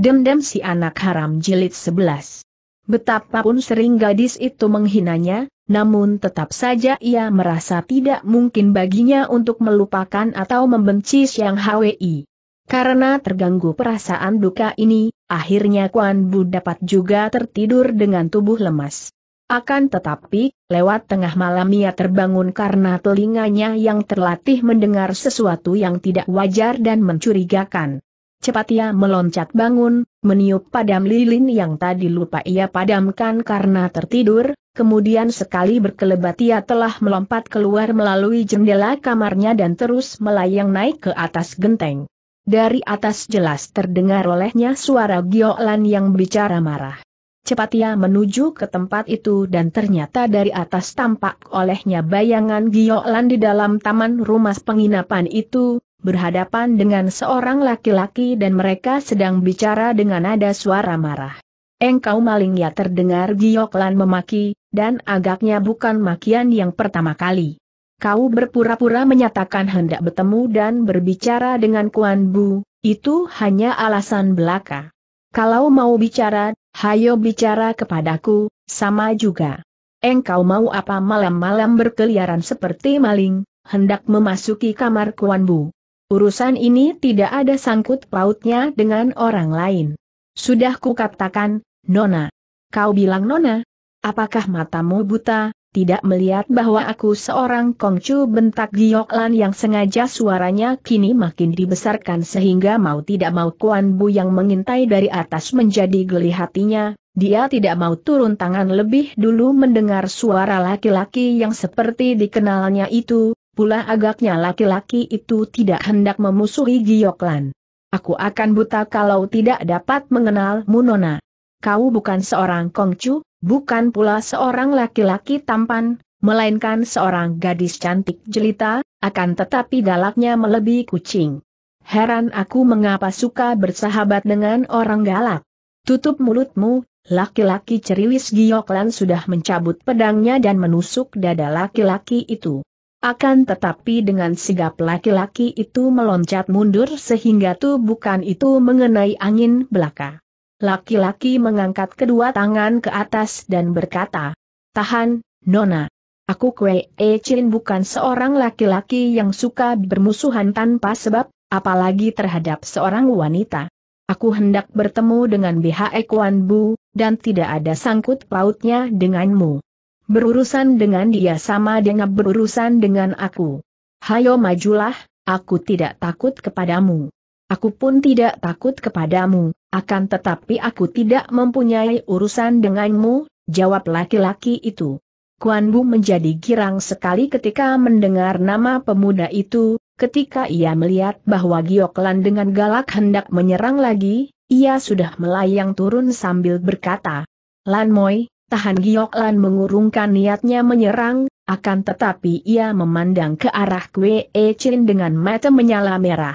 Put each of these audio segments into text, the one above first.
Dendam si anak haram jilid 11. Betapapun sering gadis itu menghinanya, namun tetap saja ia merasa tidak mungkin baginya untuk melupakan atau membenci siang Hwi. Karena terganggu perasaan duka ini, akhirnya Kuan Bu dapat juga tertidur dengan tubuh lemas. Akan tetapi, lewat tengah malam ia terbangun karena telinganya yang terlatih mendengar sesuatu yang tidak wajar dan mencurigakan. Cepat ia meloncat bangun, meniup padam lilin yang tadi lupa ia padamkan karena tertidur, kemudian sekali berkelebat ia telah melompat keluar melalui jendela kamarnya dan terus melayang naik ke atas genteng. Dari atas jelas terdengar olehnya suara Giolan yang bicara marah. Cepat ia menuju ke tempat itu dan ternyata dari atas tampak olehnya bayangan Giolan di dalam taman rumah penginapan itu, berhadapan dengan seorang laki-laki dan mereka sedang bicara dengan nada suara marah. Engkau maling ya terdengar Gioklan memaki, dan agaknya bukan makian yang pertama kali. Kau berpura-pura menyatakan hendak bertemu dan berbicara dengan Kuan Bu, itu hanya alasan belaka. Kalau mau bicara, hayo bicara kepadaku, sama juga. Engkau mau apa malam-malam berkeliaran seperti maling, hendak memasuki kamar Kuan Bu. Urusan ini tidak ada sangkut pautnya dengan orang lain. Sudah kukatakan, Nona. Kau bilang Nona? Apakah matamu buta, tidak melihat bahwa aku seorang kongcu bentak Gioklan yang sengaja suaranya kini makin dibesarkan sehingga mau tidak mau Kuan Bu yang mengintai dari atas menjadi geli hatinya, dia tidak mau turun tangan lebih dulu mendengar suara laki-laki yang seperti dikenalnya itu, pula agaknya laki-laki itu tidak hendak memusuhi Gioklan. Aku akan buta kalau tidak dapat mengenal Munona. Kau bukan seorang kongcu, bukan pula seorang laki-laki tampan, melainkan seorang gadis cantik jelita, akan tetapi galaknya melebihi kucing. Heran aku mengapa suka bersahabat dengan orang galak. Tutup mulutmu, laki-laki ceriwis Gioklan sudah mencabut pedangnya dan menusuk dada laki-laki itu. Akan tetapi dengan sigap laki-laki itu meloncat mundur sehingga tubuhkan itu mengenai angin belaka. Laki-laki mengangkat kedua tangan ke atas dan berkata, Tahan, Nona. Aku Kwe E Chin bukan seorang laki-laki yang suka bermusuhan tanpa sebab, apalagi terhadap seorang wanita. Aku hendak bertemu dengan BHE Kuan Bu, dan tidak ada sangkut pautnya denganmu. Berurusan dengan dia sama dengan berurusan dengan aku. Hayo majulah, aku tidak takut kepadamu. Aku pun tidak takut kepadamu, akan tetapi aku tidak mempunyai urusan denganmu, jawab laki-laki itu. Kuan Bu menjadi girang sekali ketika mendengar nama pemuda itu, ketika ia melihat bahwa Gioklan dengan galak hendak menyerang lagi, ia sudah melayang turun sambil berkata, Lan Moi, Tahan Giok Lan mengurungkan niatnya menyerang, akan tetapi ia memandang ke arah Kwe E Chin dengan mata menyala merah.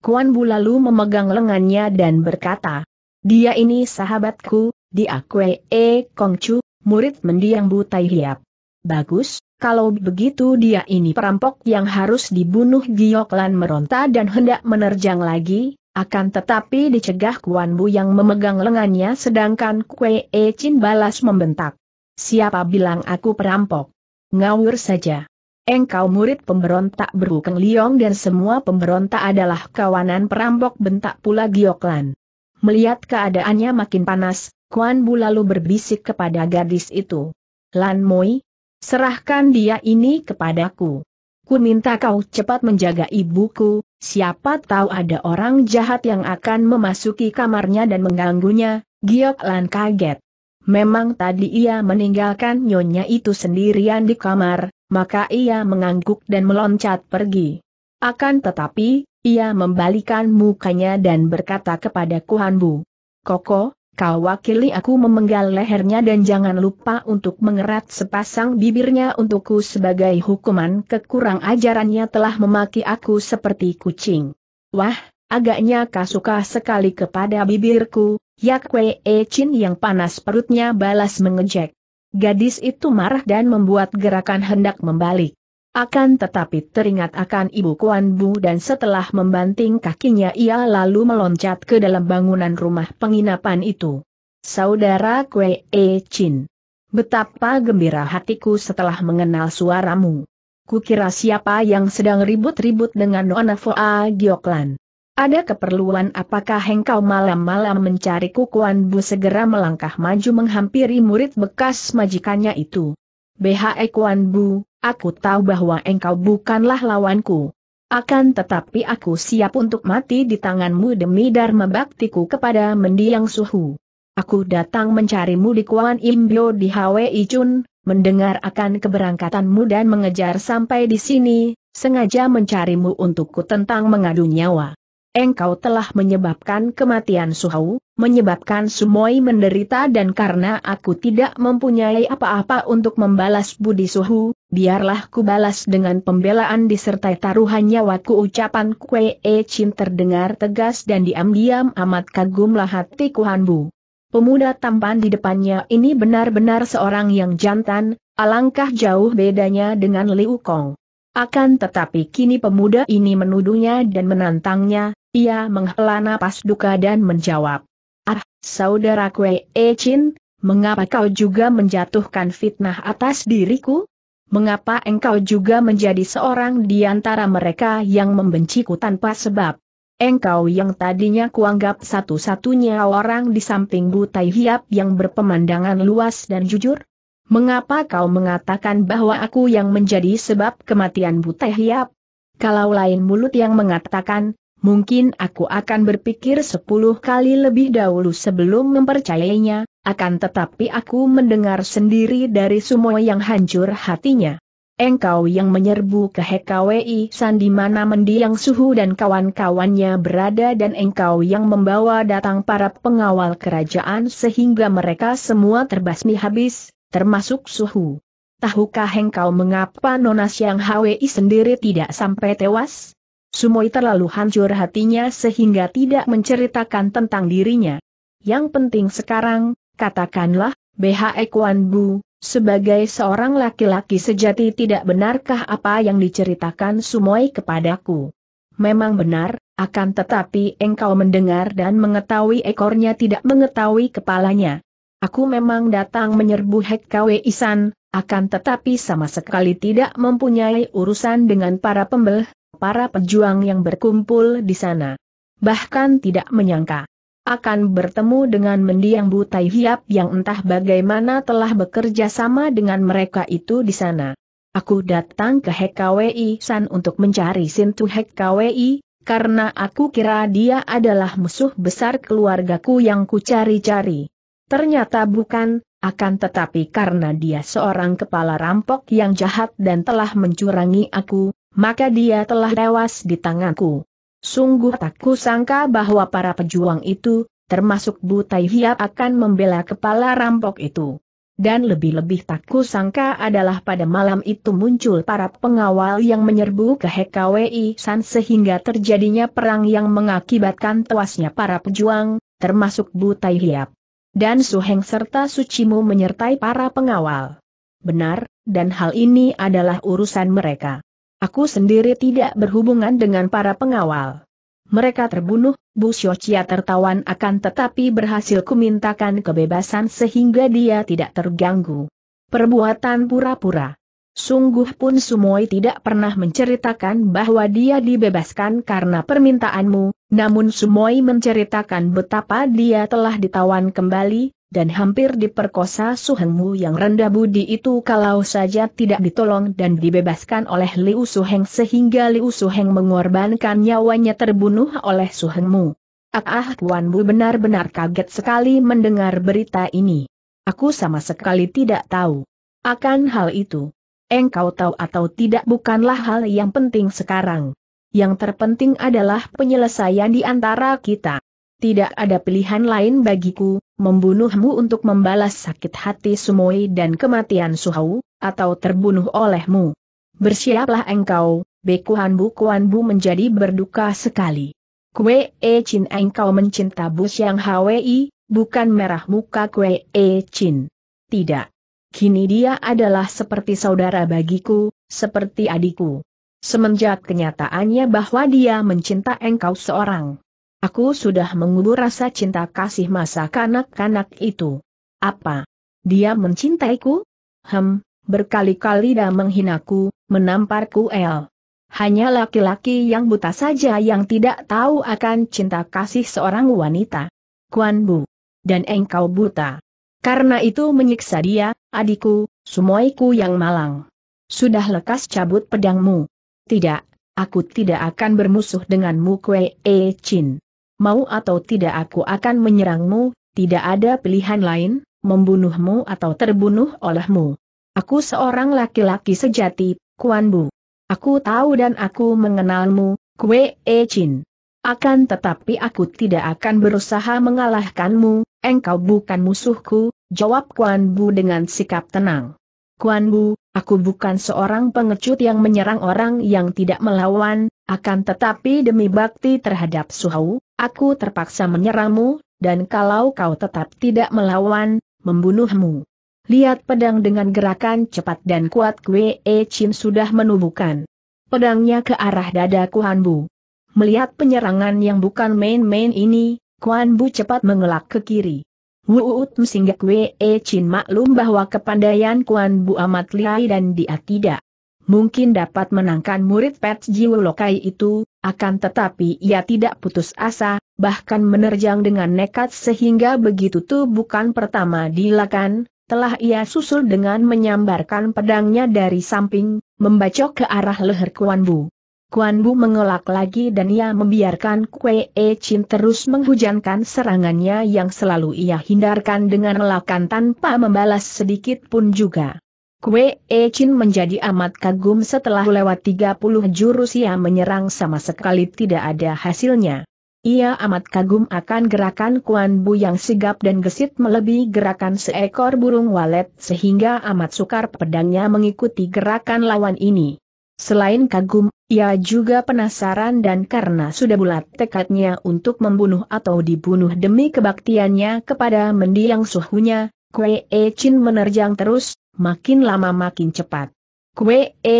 Kuan Bu lalu memegang lengannya dan berkata, Dia ini sahabatku, dia Kwe E Kong Chu, murid mendiang Bu Tai Hiap. Bagus, kalau begitu dia ini perampok yang harus dibunuh Giok Lan meronta dan hendak menerjang lagi, akan tetapi dicegah Kuan Bu yang memegang lengannya sedangkan Kue E Chin balas membentak. Siapa bilang aku perampok? Ngawur saja. Engkau murid pemberontak berhukeng liong dan semua pemberontak adalah kawanan perampok bentak pula Gioklan. Melihat keadaannya makin panas, Kuan Bu lalu berbisik kepada gadis itu. Lan Moi, serahkan dia ini kepadaku. Ku minta kau cepat menjaga ibuku, Siapa tahu ada orang jahat yang akan memasuki kamarnya dan mengganggunya, Giok Lan kaget. Memang tadi ia meninggalkan nyonya itu sendirian di kamar, maka ia mengangguk dan meloncat pergi. Akan tetapi, ia membalikan mukanya dan berkata kepada Kuhan Bu. Koko, Kau wakili aku memenggal lehernya dan jangan lupa untuk mengerat sepasang bibirnya untukku sebagai hukuman kekurang ajarannya telah memaki aku seperti kucing. Wah, agaknya kau suka sekali kepada bibirku, Yakwe E Chin yang panas perutnya balas mengejek. Gadis itu marah dan membuat gerakan hendak membalik. Akan tetapi teringat akan ibu Kuan Bu dan setelah membanting kakinya ia lalu meloncat ke dalam bangunan rumah penginapan itu. Saudara Kwe E Chin. Betapa gembira hatiku setelah mengenal suaramu. Kukira siapa yang sedang ribut-ribut dengan Nona Foa Gioklan. Ada keperluan apakah engkau malam-malam mencari kukuan Bu segera melangkah maju menghampiri murid bekas majikannya itu. BHE Kuan Bu, aku tahu bahwa engkau bukanlah lawanku. Akan tetapi aku siap untuk mati di tanganmu demi dharma baktiku kepada mendiang suhu. Aku datang mencarimu di Kuan Imbio di Hwi Chun, mendengar akan keberangkatanmu dan mengejar sampai di sini, sengaja mencarimu untukku tentang mengadu nyawa engkau telah menyebabkan kematian Suhau, menyebabkan Sumoi menderita dan karena aku tidak mempunyai apa-apa untuk membalas budi Suhu, biarlah ku balas dengan pembelaan disertai taruhan nyawaku ucapan Kue E Chin terdengar tegas dan diam-diam amat kagumlah hatiku Hanbu. Pemuda tampan di depannya ini benar-benar seorang yang jantan, alangkah jauh bedanya dengan Liu Kong. Akan tetapi kini pemuda ini menuduhnya dan menantangnya, ia menghela napas duka dan menjawab. Ah, saudara Kwe E Chin, mengapa kau juga menjatuhkan fitnah atas diriku? Mengapa engkau juga menjadi seorang di antara mereka yang membenciku tanpa sebab? Engkau yang tadinya kuanggap satu-satunya orang di samping Butai Hiap yang berpemandangan luas dan jujur? Mengapa kau mengatakan bahwa aku yang menjadi sebab kematian Butai Hiap? Kalau lain mulut yang mengatakan, mungkin aku akan berpikir sepuluh kali lebih dahulu sebelum mempercayainya, akan tetapi aku mendengar sendiri dari semua yang hancur hatinya. Engkau yang menyerbu ke HKWI Sandi mana mendiang suhu dan kawan-kawannya berada dan engkau yang membawa datang para pengawal kerajaan sehingga mereka semua terbasmi habis, termasuk suhu. Tahukah engkau mengapa Nonas yang HWI sendiri tidak sampai tewas? Sumoi terlalu hancur hatinya sehingga tidak menceritakan tentang dirinya. Yang penting sekarang, katakanlah, BHE Kuan Bu, sebagai seorang laki-laki sejati tidak benarkah apa yang diceritakan Sumoi kepadaku? Memang benar, akan tetapi engkau mendengar dan mengetahui ekornya tidak mengetahui kepalanya. Aku memang datang menyerbu Hek KW Isan, akan tetapi sama sekali tidak mempunyai urusan dengan para pembelah para pejuang yang berkumpul di sana. Bahkan tidak menyangka akan bertemu dengan mendiang Butai Hiap yang entah bagaimana telah bekerja sama dengan mereka itu di sana. Aku datang ke HKWI San untuk mencari Sintu HKWI, karena aku kira dia adalah musuh besar keluargaku yang kucari-cari. Ternyata bukan, akan tetapi karena dia seorang kepala rampok yang jahat dan telah mencurangi aku, maka dia telah tewas di tanganku. Sungguh tak kusangka bahwa para pejuang itu, termasuk Butai Hiap akan membela kepala rampok itu. Dan lebih-lebih tak kusangka adalah pada malam itu muncul para pengawal yang menyerbu ke HKWI San sehingga terjadinya perang yang mengakibatkan tewasnya para pejuang, termasuk Butai Hiap. Dan Suheng serta Sucimu menyertai para pengawal. Benar, dan hal ini adalah urusan mereka. Aku sendiri tidak berhubungan dengan para pengawal. Mereka terbunuh, Bu Xiochia tertawan akan tetapi berhasil kumintakan kebebasan sehingga dia tidak terganggu. Perbuatan pura-pura. Sungguh pun Sumoi tidak pernah menceritakan bahwa dia dibebaskan karena permintaanmu, namun Sumoi menceritakan betapa dia telah ditawan kembali, dan hampir diperkosa Suhengmu yang rendah budi itu kalau saja tidak ditolong dan dibebaskan oleh Liu Suheng sehingga Liu Suheng mengorbankan nyawanya terbunuh oleh Suhengmu. Ah, ah Tuan Bu benar-benar kaget sekali mendengar berita ini. Aku sama sekali tidak tahu. Akan hal itu. Engkau tahu atau tidak bukanlah hal yang penting sekarang. Yang terpenting adalah penyelesaian di antara kita. Tidak ada pilihan lain bagiku, membunuhmu untuk membalas sakit hati Sumoi dan kematian Suhau, atau terbunuh olehmu. Bersiaplah engkau, Bekuan Bu Kuan Bu menjadi berduka sekali. Kue E Chin engkau mencinta Bu Siang Hwi, bukan merah muka Kue E Chin. Tidak. Kini dia adalah seperti saudara bagiku, seperti adikku. Semenjak kenyataannya bahwa dia mencinta engkau seorang. Aku sudah mengubur rasa cinta kasih masa kanak-kanak itu. Apa? Dia mencintaiku? Hem, berkali-kali dah menghinaku, menamparku el. Hanya laki-laki yang buta saja yang tidak tahu akan cinta kasih seorang wanita. Kuan Bu. Dan engkau buta. Karena itu menyiksa dia, adikku, sumoiku yang malang. Sudah lekas cabut pedangmu. Tidak, aku tidak akan bermusuh denganmu Kwe E Chin mau atau tidak aku akan menyerangmu, tidak ada pilihan lain, membunuhmu atau terbunuh olehmu. Aku seorang laki-laki sejati, Kuan Bu. Aku tahu dan aku mengenalmu, Kue E Chin. Akan tetapi aku tidak akan berusaha mengalahkanmu, engkau bukan musuhku, jawab Kuan Bu dengan sikap tenang. Kuan Bu, aku bukan seorang pengecut yang menyerang orang yang tidak melawan, akan tetapi demi bakti terhadap Suhau, aku terpaksa menyerangmu, dan kalau kau tetap tidak melawan, membunuhmu. Lihat pedang dengan gerakan cepat dan kuat Kwe E Chin sudah menubuhkan pedangnya ke arah dada Kuan Bu. Melihat penyerangan yang bukan main-main ini, Kuan Bu cepat mengelak ke kiri. Wuut Msinggak Kwe E Chin maklum bahwa kepandaian Kuan Bu amat lihai dan dia tidak mungkin dapat menangkan murid Pet lokai itu, akan tetapi ia tidak putus asa, bahkan menerjang dengan nekat sehingga begitu tuh bukan pertama dilakukan, telah ia susul dengan menyambarkan pedangnya dari samping, membacok ke arah leher Kuan Bu. Kuan Bu mengelak lagi dan ia membiarkan Kue E Chin terus menghujankan serangannya yang selalu ia hindarkan dengan elakan tanpa membalas sedikit pun juga. Kue Echin menjadi amat kagum setelah lewat 30 jurus ia menyerang sama sekali tidak ada hasilnya. Ia amat kagum akan gerakan Kuan Bu yang sigap dan gesit melebihi gerakan seekor burung walet sehingga amat sukar pedangnya mengikuti gerakan lawan ini. Selain kagum, ia juga penasaran dan karena sudah bulat tekadnya untuk membunuh atau dibunuh demi kebaktiannya kepada mendiang suhunya, Kue E Chin menerjang terus, makin lama makin cepat. Kue E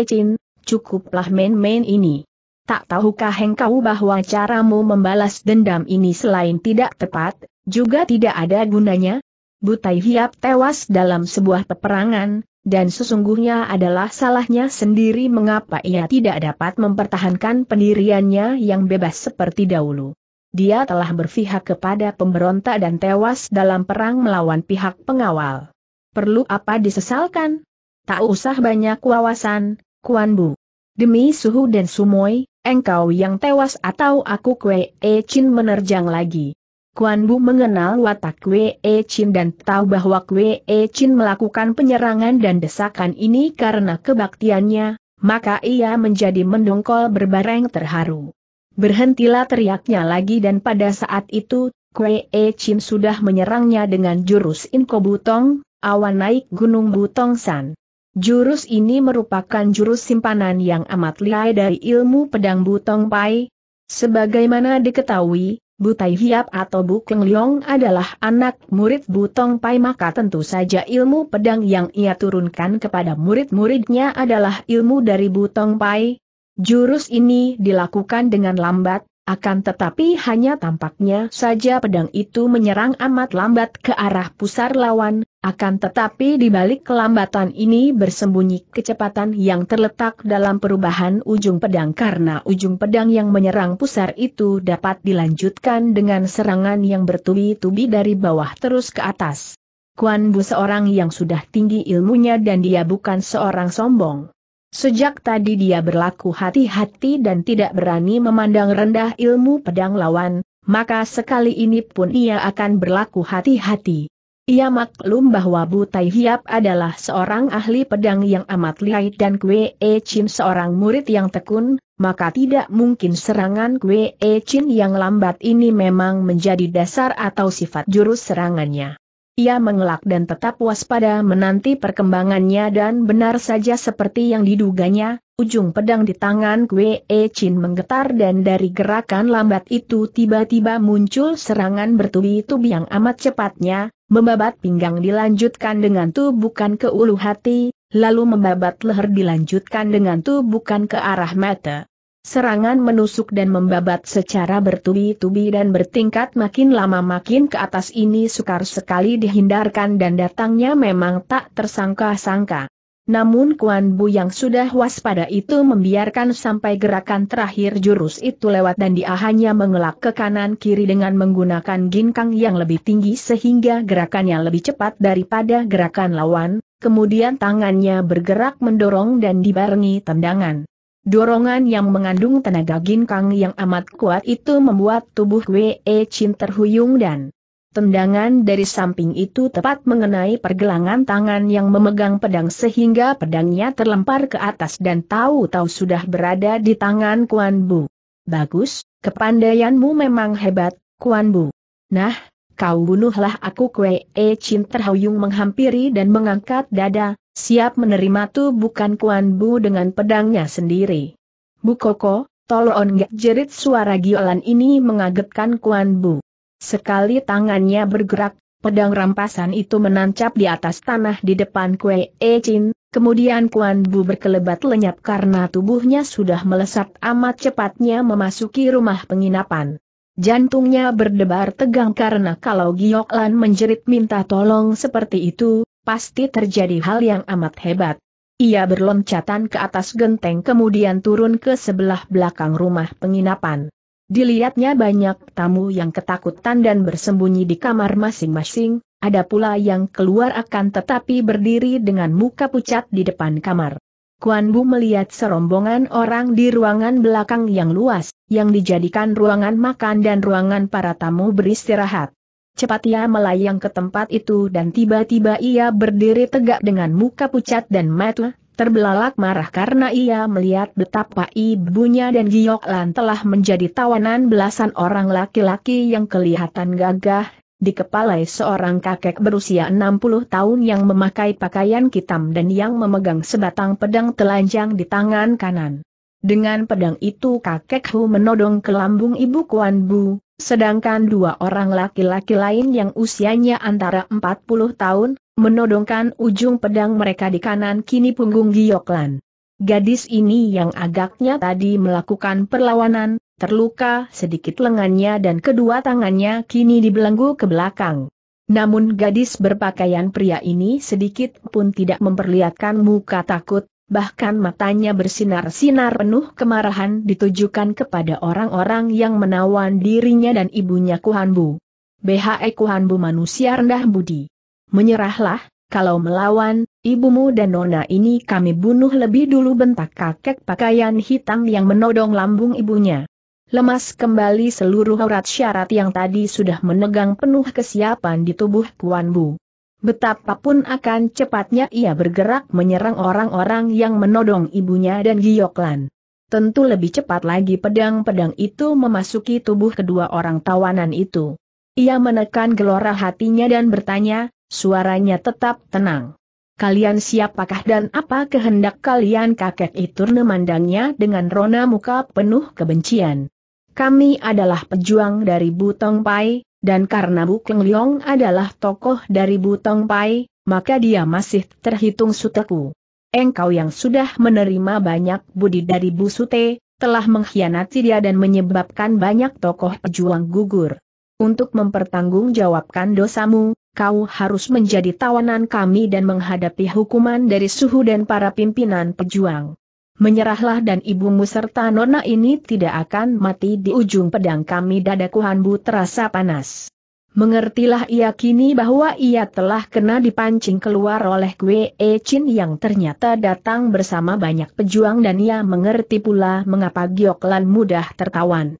cukuplah main-main ini. Tak tahukah engkau bahwa caramu membalas dendam ini selain tidak tepat, juga tidak ada gunanya? Butai Hiap tewas dalam sebuah peperangan, dan sesungguhnya adalah salahnya sendiri mengapa ia tidak dapat mempertahankan pendiriannya yang bebas seperti dahulu. Dia telah berpihak kepada pemberontak dan tewas dalam perang melawan pihak pengawal perlu apa disesalkan? Tak usah banyak wawasan, Kuan Bu. Demi Suhu dan Sumoy, engkau yang tewas atau aku Kwe E Chin menerjang lagi. Kuan Bu mengenal watak Kwe E Chin dan tahu bahwa Kwe E Chin melakukan penyerangan dan desakan ini karena kebaktiannya, maka ia menjadi mendongkol berbareng terharu. Berhentilah teriaknya lagi dan pada saat itu, Kwe E Chin sudah menyerangnya dengan jurus Inkobutong, awan naik Gunung Butongsan. Jurus ini merupakan jurus simpanan yang amat liai dari ilmu pedang Butong Pai. Sebagaimana diketahui, Butai Hiap atau Bukeng Liong adalah anak murid Butong Pai maka tentu saja ilmu pedang yang ia turunkan kepada murid-muridnya adalah ilmu dari Butong Pai. Jurus ini dilakukan dengan lambat, akan tetapi hanya tampaknya saja pedang itu menyerang amat lambat ke arah pusar lawan, akan tetapi di balik kelambatan ini bersembunyi kecepatan yang terletak dalam perubahan ujung pedang karena ujung pedang yang menyerang pusar itu dapat dilanjutkan dengan serangan yang bertubi-tubi dari bawah terus ke atas. Kuan Bu seorang yang sudah tinggi ilmunya dan dia bukan seorang sombong. Sejak tadi dia berlaku hati-hati dan tidak berani memandang rendah ilmu pedang lawan, maka sekali ini pun ia akan berlaku hati-hati. Ia maklum bahwa Butai Hiap adalah seorang ahli pedang yang amat lihai dan Kwe E Chin seorang murid yang tekun, maka tidak mungkin serangan Kwe E Chin yang lambat ini memang menjadi dasar atau sifat jurus serangannya. Ia mengelak dan tetap waspada menanti perkembangannya dan benar saja seperti yang diduganya, ujung pedang di tangan Kwe E Chin menggetar dan dari gerakan lambat itu tiba-tiba muncul serangan bertubi-tubi yang amat cepatnya, membabat pinggang dilanjutkan dengan tubukan ke ulu hati, lalu membabat leher dilanjutkan dengan tubukan ke arah mata. Serangan menusuk dan membabat secara bertubi-tubi dan bertingkat makin lama makin ke atas ini sukar sekali dihindarkan dan datangnya memang tak tersangka-sangka. Namun Kuan Bu yang sudah waspada itu membiarkan sampai gerakan terakhir jurus itu lewat dan dia hanya mengelak ke kanan-kiri dengan menggunakan ginkang yang lebih tinggi sehingga gerakannya lebih cepat daripada gerakan lawan, kemudian tangannya bergerak mendorong dan dibarengi tendangan. Dorongan yang mengandung tenaga ginkang yang amat kuat itu membuat tubuh Wei e Chin terhuyung dan tendangan dari samping itu tepat mengenai pergelangan tangan yang memegang pedang sehingga pedangnya terlempar ke atas dan tahu-tahu sudah berada di tangan Kuan Bu. Bagus, kepandaianmu memang hebat, Kuan Bu. Nah, kau bunuhlah aku kue E Chin terhuyung menghampiri dan mengangkat dada, siap menerima tu bukan Kuan Bu dengan pedangnya sendiri. Bu Koko, tolong gak jerit suara giolan ini mengagetkan Kuan Bu. Sekali tangannya bergerak, pedang rampasan itu menancap di atas tanah di depan kue E Chin, kemudian Kuan Bu berkelebat lenyap karena tubuhnya sudah melesat amat cepatnya memasuki rumah penginapan. Jantungnya berdebar tegang karena kalau Giok Lan menjerit minta tolong seperti itu, pasti terjadi hal yang amat hebat. Ia berloncatan ke atas genteng kemudian turun ke sebelah belakang rumah penginapan. Dilihatnya banyak tamu yang ketakutan dan bersembunyi di kamar masing-masing, ada pula yang keluar akan tetapi berdiri dengan muka pucat di depan kamar. Kuan Bu melihat serombongan orang di ruangan belakang yang luas, yang dijadikan ruangan makan dan ruangan para tamu beristirahat. Cepat ia melayang ke tempat itu dan tiba-tiba ia berdiri tegak dengan muka pucat dan mata terbelalak marah karena ia melihat betapa ibunya dan Lan telah menjadi tawanan belasan orang laki-laki yang kelihatan gagah di kepala seorang kakek berusia 60 tahun yang memakai pakaian hitam dan yang memegang sebatang pedang telanjang di tangan kanan. Dengan pedang itu kakek Hu menodong ke lambung ibu Kuan Bu, sedangkan dua orang laki-laki lain yang usianya antara 40 tahun, menodongkan ujung pedang mereka di kanan kini punggung Gioklan. Gadis ini yang agaknya tadi melakukan perlawanan, terluka sedikit lengannya dan kedua tangannya kini dibelenggu ke belakang. Namun gadis berpakaian pria ini sedikit pun tidak memperlihatkan muka takut, bahkan matanya bersinar-sinar penuh kemarahan ditujukan kepada orang-orang yang menawan dirinya dan ibunya Kuhanbu. BHE Kuhanbu manusia rendah budi. Menyerahlah, kalau melawan, ibumu dan nona ini kami bunuh lebih dulu bentak kakek pakaian hitam yang menodong lambung ibunya lemas kembali seluruh urat syarat yang tadi sudah menegang penuh kesiapan di tubuh Kuan Bu. Betapapun akan cepatnya ia bergerak menyerang orang-orang yang menodong ibunya dan Giyoklan. Tentu lebih cepat lagi pedang-pedang itu memasuki tubuh kedua orang tawanan itu. Ia menekan gelora hatinya dan bertanya, suaranya tetap tenang. Kalian siapakah dan apa kehendak kalian kakek itu memandangnya dengan rona muka penuh kebencian. Kami adalah pejuang dari Butong Pai, dan karena Bukeng Liong adalah tokoh dari Butong Pai, maka dia masih terhitung suteku. Engkau yang sudah menerima banyak budi dari Bu Sute, telah mengkhianati dia dan menyebabkan banyak tokoh pejuang gugur. Untuk mempertanggungjawabkan dosamu, kau harus menjadi tawanan kami dan menghadapi hukuman dari suhu dan para pimpinan pejuang. Menyerahlah dan ibumu serta nona ini tidak akan mati di ujung pedang kami dadaku hanbu terasa panas. Mengertilah ia kini bahwa ia telah kena dipancing keluar oleh Gue e Chin yang ternyata datang bersama banyak pejuang dan ia mengerti pula mengapa Gioklan mudah tertawan.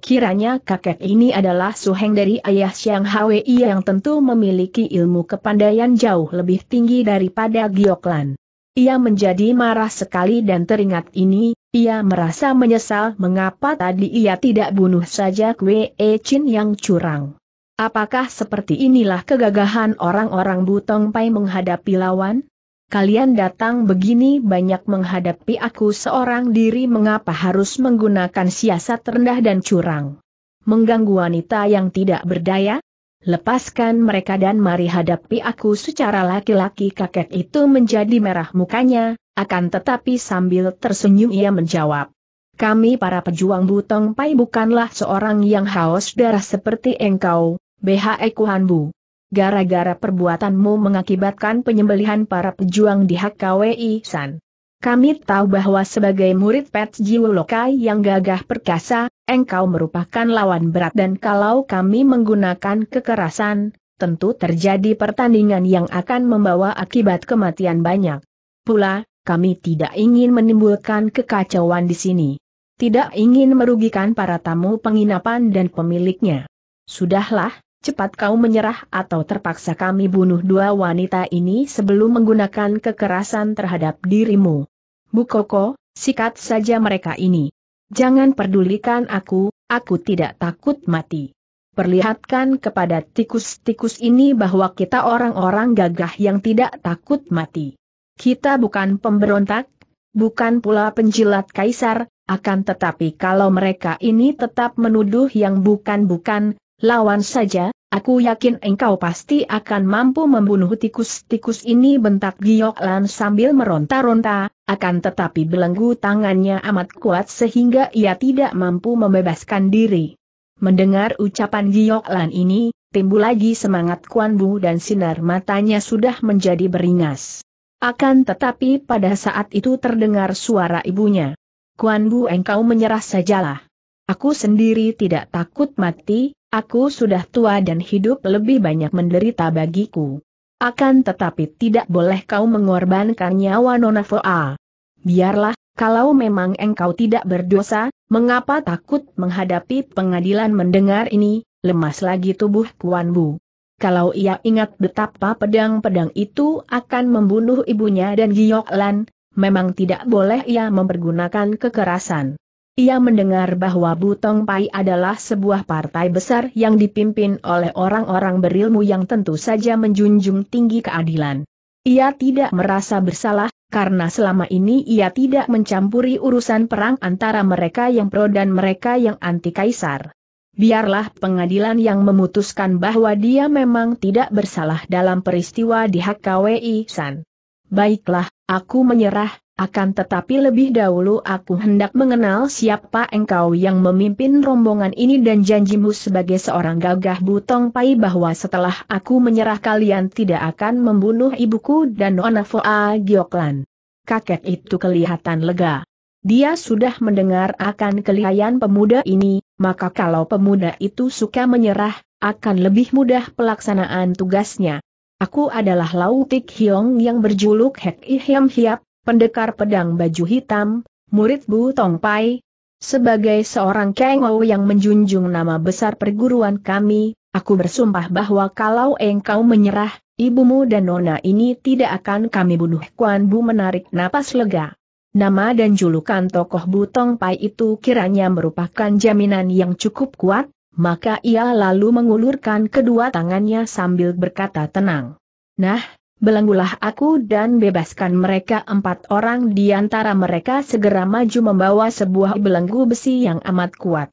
Kiranya kakek ini adalah suheng dari ayah Siang Hwei yang tentu memiliki ilmu kepandaian jauh lebih tinggi daripada Gioklan. Ia menjadi marah sekali dan teringat ini, ia merasa menyesal mengapa tadi ia tidak bunuh saja Kwe E Chin yang curang. Apakah seperti inilah kegagahan orang-orang Butong Pai menghadapi lawan? Kalian datang begini banyak menghadapi aku seorang diri mengapa harus menggunakan siasat rendah dan curang? Mengganggu wanita yang tidak berdaya? Lepaskan mereka dan mari hadapi aku secara laki-laki kakek itu menjadi merah mukanya, akan tetapi sambil tersenyum ia menjawab. Kami para pejuang Butong Pai bukanlah seorang yang haus darah seperti engkau, BHE Kuhanbu. Gara-gara perbuatanmu mengakibatkan penyembelihan para pejuang di HKWI San. Kami tahu bahwa sebagai murid Pet Lokai yang gagah perkasa, engkau merupakan lawan berat dan kalau kami menggunakan kekerasan, tentu terjadi pertandingan yang akan membawa akibat kematian banyak. Pula, kami tidak ingin menimbulkan kekacauan di sini. Tidak ingin merugikan para tamu penginapan dan pemiliknya. Sudahlah, cepat kau menyerah atau terpaksa kami bunuh dua wanita ini sebelum menggunakan kekerasan terhadap dirimu. Bukoko, sikat saja mereka ini. Jangan pedulikan aku, aku tidak takut mati. Perlihatkan kepada tikus-tikus ini bahwa kita orang-orang gagah yang tidak takut mati. Kita bukan pemberontak, bukan pula penjilat kaisar, akan tetapi kalau mereka ini tetap menuduh yang bukan-bukan, lawan saja, Aku yakin engkau pasti akan mampu membunuh tikus-tikus ini bentak Giok Lan sambil meronta-ronta, akan tetapi belenggu tangannya amat kuat sehingga ia tidak mampu membebaskan diri. Mendengar ucapan Giok Lan ini, timbul lagi semangat Kuan Bu dan sinar matanya sudah menjadi beringas. Akan tetapi pada saat itu terdengar suara ibunya. Kuan Bu engkau menyerah sajalah. Aku sendiri tidak takut mati, aku sudah tua dan hidup lebih banyak menderita bagiku. Akan tetapi tidak boleh kau mengorbankan nyawa Nona Foa. Biarlah, kalau memang engkau tidak berdosa, mengapa takut menghadapi pengadilan mendengar ini, lemas lagi tubuh Kuan Bu. Kalau ia ingat betapa pedang-pedang itu akan membunuh ibunya dan Giyok Lan, memang tidak boleh ia mempergunakan kekerasan. Ia mendengar bahwa Butong Pai adalah sebuah partai besar yang dipimpin oleh orang-orang berilmu yang tentu saja menjunjung tinggi keadilan. Ia tidak merasa bersalah, karena selama ini ia tidak mencampuri urusan perang antara mereka yang pro dan mereka yang anti kaisar. Biarlah pengadilan yang memutuskan bahwa dia memang tidak bersalah dalam peristiwa di HKWI San. Baiklah, aku menyerah, akan tetapi lebih dahulu aku hendak mengenal siapa engkau yang memimpin rombongan ini dan janjimu sebagai seorang gagah butong pai bahwa setelah aku menyerah kalian tidak akan membunuh ibuku dan Onafoa Gioklan. Kakek itu kelihatan lega. Dia sudah mendengar akan kelihayan pemuda ini, maka kalau pemuda itu suka menyerah, akan lebih mudah pelaksanaan tugasnya. Aku adalah Lautik Hiong yang berjuluk Hek Ihyam Hiap, pendekar pedang baju hitam, murid Bu Tong Pai. Sebagai seorang Kengou yang menjunjung nama besar perguruan kami, aku bersumpah bahwa kalau engkau menyerah, ibumu dan nona ini tidak akan kami bunuh. Kuan Bu menarik napas lega. Nama dan julukan tokoh Bu Tong Pai itu kiranya merupakan jaminan yang cukup kuat, maka ia lalu mengulurkan kedua tangannya sambil berkata tenang. Nah, belenggulah aku dan bebaskan mereka empat orang di antara mereka segera maju membawa sebuah belenggu besi yang amat kuat.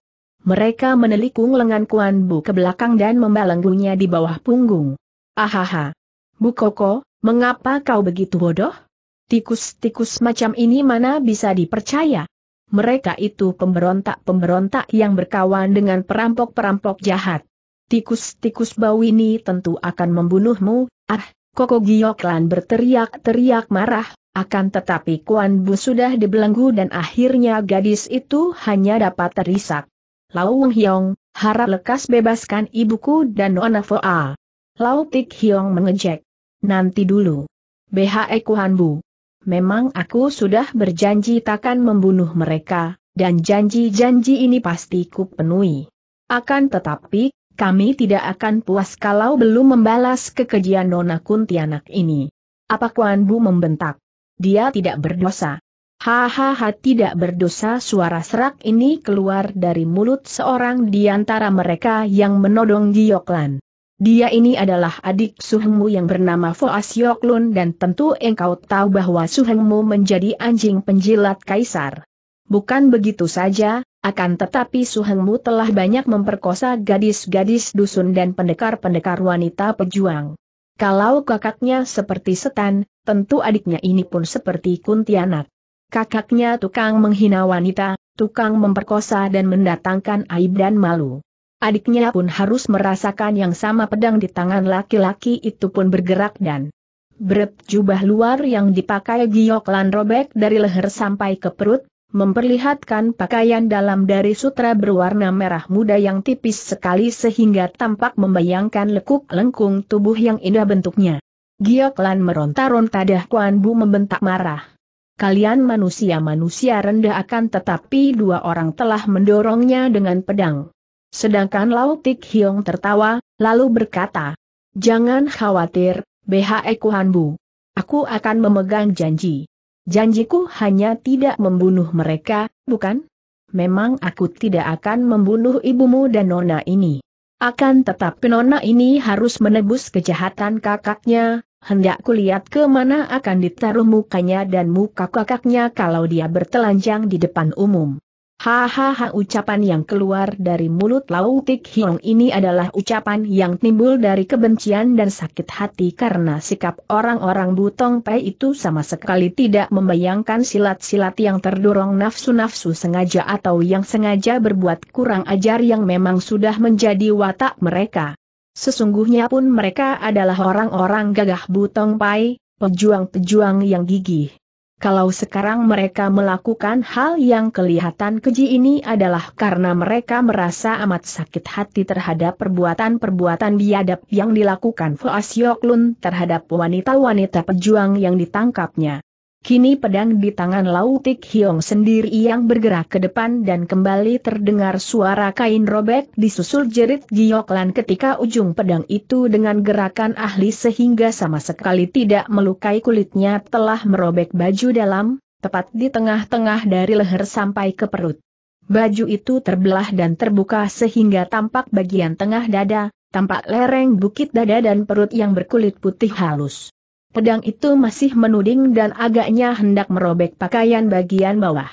Mereka menelikung lengan Kuan Bu ke belakang dan membelenggunya di bawah punggung. Ahaha! Bu Koko, mengapa kau begitu bodoh? Tikus-tikus macam ini mana bisa dipercaya? Mereka itu pemberontak-pemberontak yang berkawan dengan perampok-perampok jahat. Tikus-tikus bau ini tentu akan membunuhmu, ah, Koko Gioklan berteriak-teriak marah, akan tetapi Kuan Bu sudah dibelenggu dan akhirnya gadis itu hanya dapat terisak. Lau Weng Hiong, harap lekas bebaskan ibuku dan Nona Foa. Lau Tik Hiong mengejek. Nanti dulu. BHE Kuan Bu. Memang aku sudah berjanji takkan membunuh mereka, dan janji-janji ini pasti kupenuhi. Akan tetapi, kami tidak akan puas kalau belum membalas kekejian Nona Kuntianak ini. Apa Kuan Bu membentak? Dia tidak berdosa. Hahaha tidak berdosa suara serak ini keluar dari mulut seorang di antara mereka yang menodong Gioklan. Dia ini adalah adik Suhengmu yang bernama Foas Yoklun dan tentu engkau tahu bahwa Suhengmu menjadi anjing penjilat kaisar. Bukan begitu saja, akan tetapi Suhengmu telah banyak memperkosa gadis-gadis dusun dan pendekar-pendekar wanita pejuang. Kalau kakaknya seperti setan, tentu adiknya ini pun seperti kuntianak. Kakaknya tukang menghina wanita, tukang memperkosa dan mendatangkan aib dan malu. Adiknya pun harus merasakan yang sama pedang di tangan laki-laki itu pun bergerak dan berat jubah luar yang dipakai giok lan robek dari leher sampai ke perut, memperlihatkan pakaian dalam dari sutra berwarna merah muda yang tipis sekali sehingga tampak membayangkan lekuk lengkung tubuh yang indah bentuknya. Giok Lan meronta-ronta dah Kuan Bu membentak marah. Kalian manusia-manusia rendah akan tetapi dua orang telah mendorongnya dengan pedang. Sedangkan Lau Tik Hiong tertawa, lalu berkata, Jangan khawatir, BHE Kuan Bu. Aku akan memegang janji. Janjiku hanya tidak membunuh mereka, bukan? Memang aku tidak akan membunuh ibumu dan Nona ini. Akan tetapi Nona ini harus menebus kejahatan kakaknya, hendak kulihat ke mana akan ditaruh mukanya dan muka kakaknya kalau dia bertelanjang di depan umum. Hahaha ucapan yang keluar dari mulut Lau Tik Hiong ini adalah ucapan yang timbul dari kebencian dan sakit hati karena sikap orang-orang Butong pai itu sama sekali tidak membayangkan silat-silat yang terdorong nafsu-nafsu sengaja atau yang sengaja berbuat kurang ajar yang memang sudah menjadi watak mereka. Sesungguhnya pun mereka adalah orang-orang gagah Butong Pai, pejuang-pejuang yang gigih. Kalau sekarang mereka melakukan hal yang kelihatan keji ini adalah karena mereka merasa amat sakit hati terhadap perbuatan-perbuatan biadab yang dilakukan Fuasyoklun terhadap wanita-wanita pejuang yang ditangkapnya. Kini pedang di tangan Lautik Hiong sendiri yang bergerak ke depan dan kembali terdengar suara kain robek disusul jerit Gioklan ketika ujung pedang itu dengan gerakan ahli sehingga sama sekali tidak melukai kulitnya telah merobek baju dalam, tepat di tengah-tengah dari leher sampai ke perut. Baju itu terbelah dan terbuka sehingga tampak bagian tengah dada, tampak lereng bukit dada dan perut yang berkulit putih halus. Pedang itu masih menuding dan agaknya hendak merobek pakaian bagian bawah.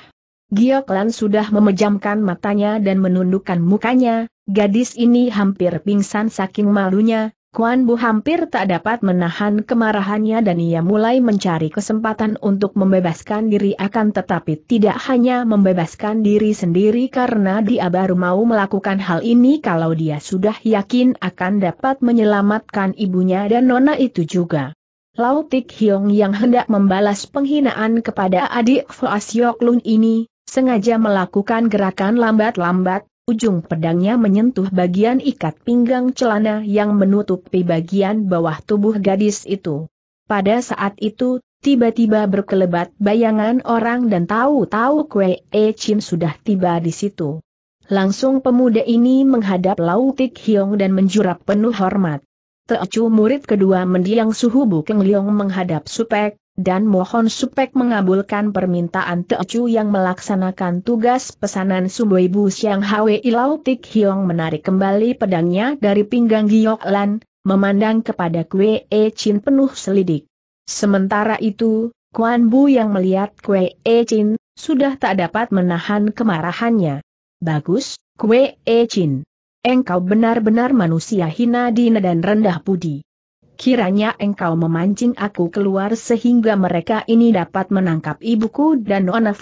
Gioklan sudah memejamkan matanya dan menundukkan mukanya, gadis ini hampir pingsan saking malunya, Kuan Bu hampir tak dapat menahan kemarahannya dan ia mulai mencari kesempatan untuk membebaskan diri akan tetapi tidak hanya membebaskan diri sendiri karena dia baru mau melakukan hal ini kalau dia sudah yakin akan dapat menyelamatkan ibunya dan nona itu juga. Lau Tik Hiong yang hendak membalas penghinaan kepada adik Fuas Siok Lun ini, sengaja melakukan gerakan lambat-lambat, ujung pedangnya menyentuh bagian ikat pinggang celana yang menutupi bagian bawah tubuh gadis itu. Pada saat itu, tiba-tiba berkelebat bayangan orang dan tahu-tahu Kwe E Chin sudah tiba di situ. Langsung pemuda ini menghadap Lau Tik Hiong dan menjurap penuh hormat. Teocu murid kedua mendiang suhu Bukeng Liong menghadap Supek, dan mohon Supek mengabulkan permintaan Teocu yang melaksanakan tugas pesanan Sumbu Ibu Siang Hwe Ilau Tik Hiong menarik kembali pedangnya dari pinggang Giok Lan, memandang kepada Kwe E Chin penuh selidik. Sementara itu, Kuan Bu yang melihat Kwe E Chin, sudah tak dapat menahan kemarahannya. Bagus, Kwe E Chin. Engkau benar-benar manusia hina dina dan rendah budi. Kiranya engkau memancing aku keluar sehingga mereka ini dapat menangkap ibuku dan Nona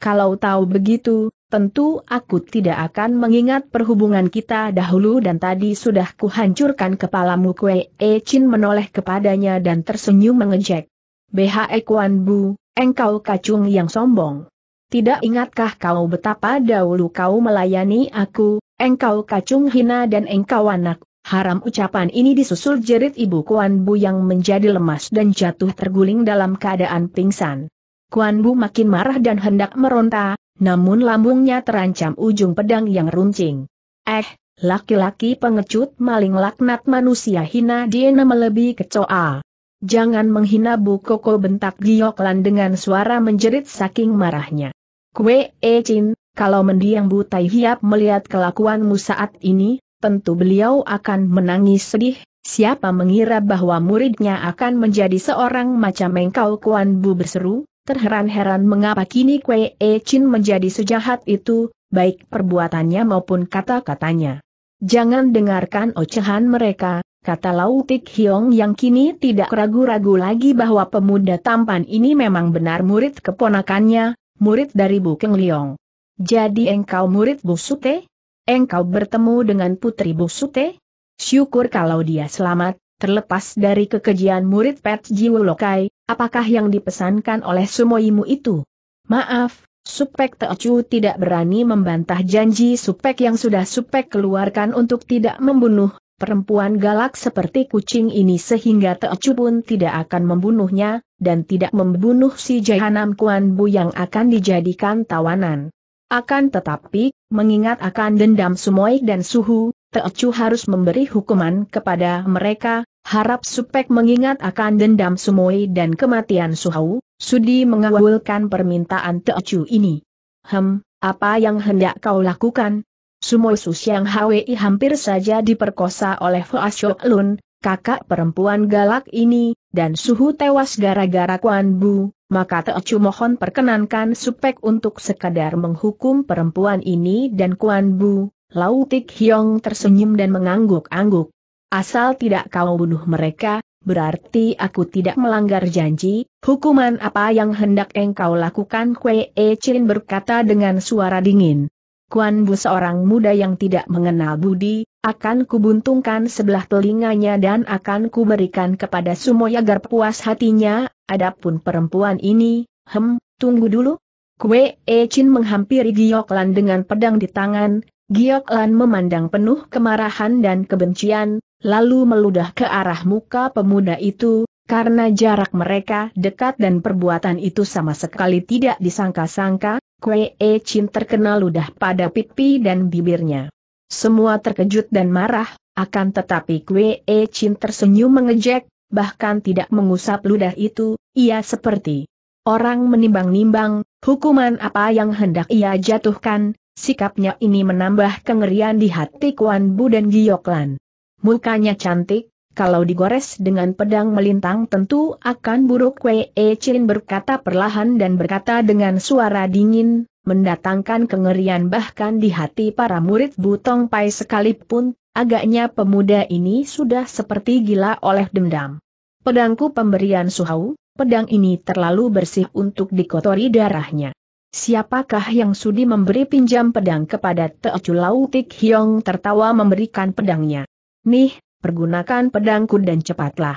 Kalau tahu begitu, tentu aku tidak akan mengingat perhubungan kita dahulu dan tadi sudah kuhancurkan kepalamu kue E Chin menoleh kepadanya dan tersenyum mengejek. BHE Kuan Bu, engkau kacung yang sombong tidak ingatkah kau betapa dahulu kau melayani aku, engkau kacung hina dan engkau anak Haram ucapan ini disusul jerit ibu Kuan Bu yang menjadi lemas dan jatuh terguling dalam keadaan pingsan. Kuan Bu makin marah dan hendak meronta, namun lambungnya terancam ujung pedang yang runcing. Eh, laki-laki pengecut maling laknat manusia hina dia melebihi kecoa. Jangan menghina Bu Koko bentak Gioklan dengan suara menjerit saking marahnya. Kue E Chin, kalau mendiang Bu Tai Hiap melihat kelakuanmu saat ini, tentu beliau akan menangis sedih. Siapa mengira bahwa muridnya akan menjadi seorang macam engkau Kuan Bu berseru, terheran-heran mengapa kini Kue E Chin menjadi sejahat itu, baik perbuatannya maupun kata-katanya. Jangan dengarkan ocehan mereka, kata Lautik Hiong yang kini tidak ragu-ragu lagi bahwa pemuda tampan ini memang benar murid keponakannya, murid dari Bukeng Liong. Jadi engkau murid bu sute? Engkau bertemu dengan putri bu sute? Syukur kalau dia selamat, terlepas dari kekejian murid Pet lokai, apakah yang dipesankan oleh sumoimu itu? Maaf, Supek Teocu tidak berani membantah janji Supek yang sudah Supek keluarkan untuk tidak membunuh perempuan galak seperti kucing ini sehingga Teocu pun tidak akan membunuhnya, dan tidak membunuh si Jahanam Kuan Bu yang akan dijadikan tawanan. Akan tetapi, mengingat akan dendam Sumoik dan Suhu, Teocu harus memberi hukuman kepada mereka, harap Supek mengingat akan dendam Sumoi dan kematian Suhu, Sudi mengawalkan permintaan Teocu ini. Hem, apa yang hendak kau lakukan, Sumo Su yang Hwi hampir saja diperkosa oleh Fa Shok Lun, kakak perempuan galak ini, dan Suhu tewas gara-gara Kuan Bu, maka Teocu mohon perkenankan Supek untuk sekadar menghukum perempuan ini dan Kuan Bu, Lau Tik Hiong tersenyum dan mengangguk-angguk. Asal tidak kau bunuh mereka, berarti aku tidak melanggar janji, hukuman apa yang hendak engkau lakukan Kwe e Chin berkata dengan suara dingin. Kuan Bu seorang muda yang tidak mengenal budi, akan kubuntungkan sebelah telinganya dan akan kuberikan kepada Sumoy agar puas hatinya, adapun perempuan ini, hem, tunggu dulu. Kue Echin Chin menghampiri Gioklan dengan pedang di tangan, Gioklan memandang penuh kemarahan dan kebencian, lalu meludah ke arah muka pemuda itu, karena jarak mereka dekat dan perbuatan itu sama sekali tidak disangka-sangka, Kue E Chin terkena ludah pada pipi dan bibirnya. Semua terkejut dan marah, akan tetapi Kue E Chin tersenyum mengejek, bahkan tidak mengusap ludah itu, ia seperti orang menimbang-nimbang, hukuman apa yang hendak ia jatuhkan, sikapnya ini menambah kengerian di hati Kuan Bu dan Gioklan. Mukanya cantik, kalau digores dengan pedang melintang tentu akan buruk Wei e Chin berkata perlahan dan berkata dengan suara dingin, mendatangkan kengerian bahkan di hati para murid Butong Pai sekalipun, agaknya pemuda ini sudah seperti gila oleh dendam. Pedangku pemberian Suhau, pedang ini terlalu bersih untuk dikotori darahnya. Siapakah yang sudi memberi pinjam pedang kepada Teocu Lau Tik Hiong tertawa memberikan pedangnya? Nih, pergunakan pedangku dan cepatlah.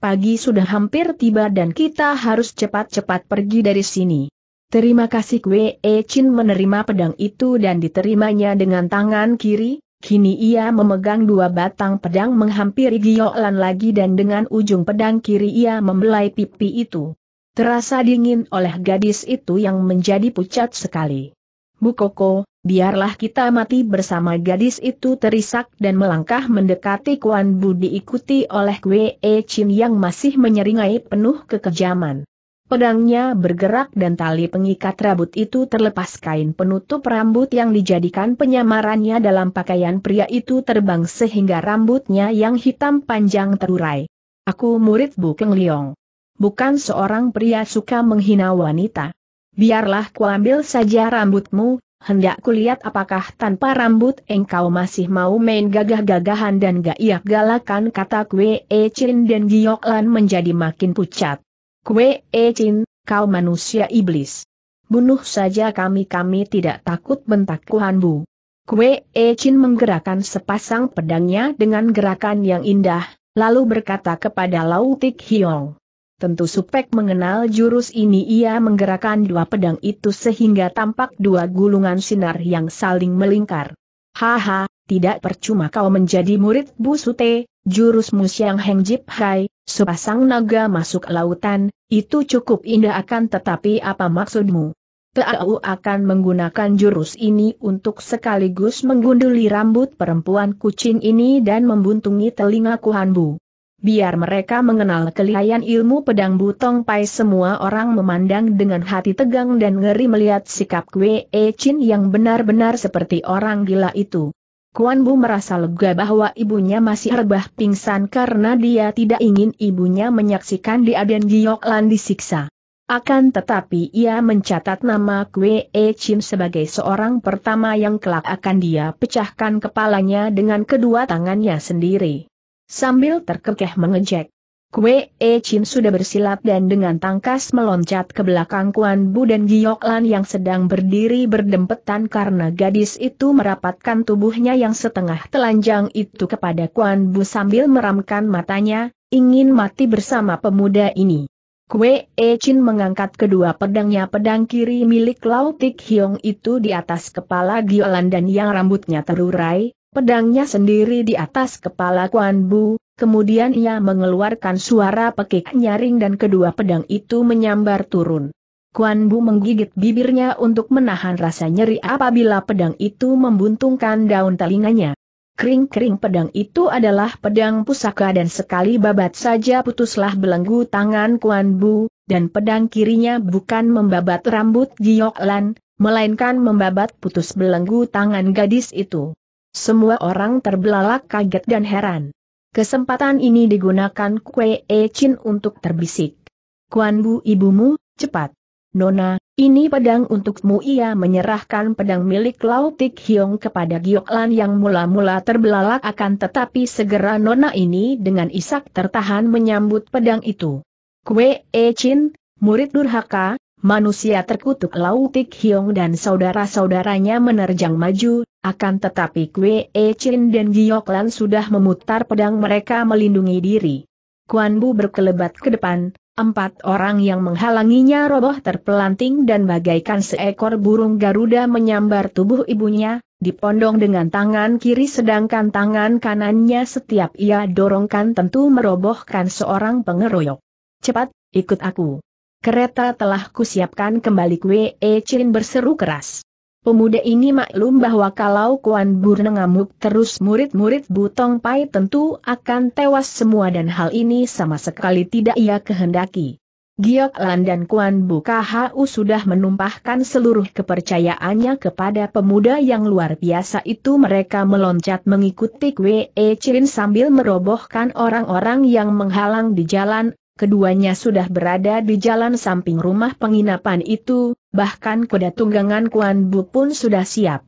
Pagi sudah hampir tiba dan kita harus cepat-cepat pergi dari sini. Terima kasih Kwe E Chin menerima pedang itu dan diterimanya dengan tangan kiri, kini ia memegang dua batang pedang menghampiri Giolan lagi dan dengan ujung pedang kiri ia membelai pipi itu. Terasa dingin oleh gadis itu yang menjadi pucat sekali. Bukoko, biarlah kita mati bersama gadis itu terisak dan melangkah mendekati Kuan Bu diikuti oleh Kwe E Chin yang masih menyeringai penuh kekejaman. Pedangnya bergerak dan tali pengikat rambut itu terlepas kain penutup rambut yang dijadikan penyamarannya dalam pakaian pria itu terbang sehingga rambutnya yang hitam panjang terurai. Aku murid Bu Keng Liong. Bukan seorang pria suka menghina wanita. Biarlah kuambil saja rambutmu, hendak kulihat apakah tanpa rambut engkau masih mau main gagah-gagahan dan gaiak galakan kata Kwe E Chin dan Giok Lan menjadi makin pucat. Kwe E Chin, kau manusia iblis. Bunuh saja kami-kami tidak takut bentak Kuhan Bu. Kwe E Chin menggerakkan sepasang pedangnya dengan gerakan yang indah, lalu berkata kepada Lautik Hiong. Tentu Supek mengenal jurus ini ia menggerakkan dua pedang itu sehingga tampak dua gulungan sinar yang saling melingkar. Haha, tidak percuma kau menjadi murid Bu Sute. jurusmu Siang Heng Jip Hai, sepasang naga masuk lautan, itu cukup indah akan tetapi apa maksudmu? Teau akan menggunakan jurus ini untuk sekaligus menggunduli rambut perempuan kucing ini dan membuntungi telinga Kuhanbu biar mereka mengenal kelihayan ilmu pedang butong pai semua orang memandang dengan hati tegang dan ngeri melihat sikap Kwe E Chin yang benar-benar seperti orang gila itu. Kuan Bu merasa lega bahwa ibunya masih rebah pingsan karena dia tidak ingin ibunya menyaksikan dia dan Giok Lan disiksa. Akan tetapi ia mencatat nama Kwe E Chin sebagai seorang pertama yang kelak akan dia pecahkan kepalanya dengan kedua tangannya sendiri sambil terkekeh mengejek. Kue E Chin sudah bersilat dan dengan tangkas meloncat ke belakang Kuan Bu dan Lan yang sedang berdiri berdempetan karena gadis itu merapatkan tubuhnya yang setengah telanjang itu kepada Kuan Bu sambil meramkan matanya, ingin mati bersama pemuda ini. Kue E Chin mengangkat kedua pedangnya pedang kiri milik Lautik Hiong itu di atas kepala Lan dan yang rambutnya terurai, pedangnya sendiri di atas kepala Kuan Bu, kemudian ia mengeluarkan suara pekik nyaring dan kedua pedang itu menyambar turun. Kuan Bu menggigit bibirnya untuk menahan rasa nyeri apabila pedang itu membuntungkan daun telinganya. Kering-kering pedang itu adalah pedang pusaka dan sekali babat saja putuslah belenggu tangan Kuan Bu, dan pedang kirinya bukan membabat rambut Gioklan, melainkan membabat putus belenggu tangan gadis itu. Semua orang terbelalak kaget dan heran. Kesempatan ini digunakan Kue E Chin untuk terbisik. Kuan Bu ibumu, cepat. Nona, ini pedang untukmu ia menyerahkan pedang milik Lau Tik Hiong kepada Gioklan yang mula-mula terbelalak akan tetapi segera Nona ini dengan isak tertahan menyambut pedang itu. Kue E Chin, murid durhaka, manusia terkutuk Lau Tik Hiong dan saudara-saudaranya menerjang maju, akan tetapi Kwe E Chin dan Gioklan sudah memutar pedang mereka melindungi diri. Kuan Bu berkelebat ke depan, empat orang yang menghalanginya roboh terpelanting dan bagaikan seekor burung Garuda menyambar tubuh ibunya, dipondong dengan tangan kiri sedangkan tangan kanannya setiap ia dorongkan tentu merobohkan seorang pengeroyok. Cepat, ikut aku. Kereta telah kusiapkan kembali Kwe E Chin berseru keras. Pemuda ini maklum bahwa kalau Kuan Bur ngamuk terus murid-murid Butong Pai tentu akan tewas semua dan hal ini sama sekali tidak ia kehendaki. Giok Lan dan Kuan Bu KHU sudah menumpahkan seluruh kepercayaannya kepada pemuda yang luar biasa itu mereka meloncat mengikuti Kwe E Chirin sambil merobohkan orang-orang yang menghalang di jalan Keduanya sudah berada di jalan samping rumah penginapan itu, bahkan kuda tunggangan Kuan Bu pun sudah siap.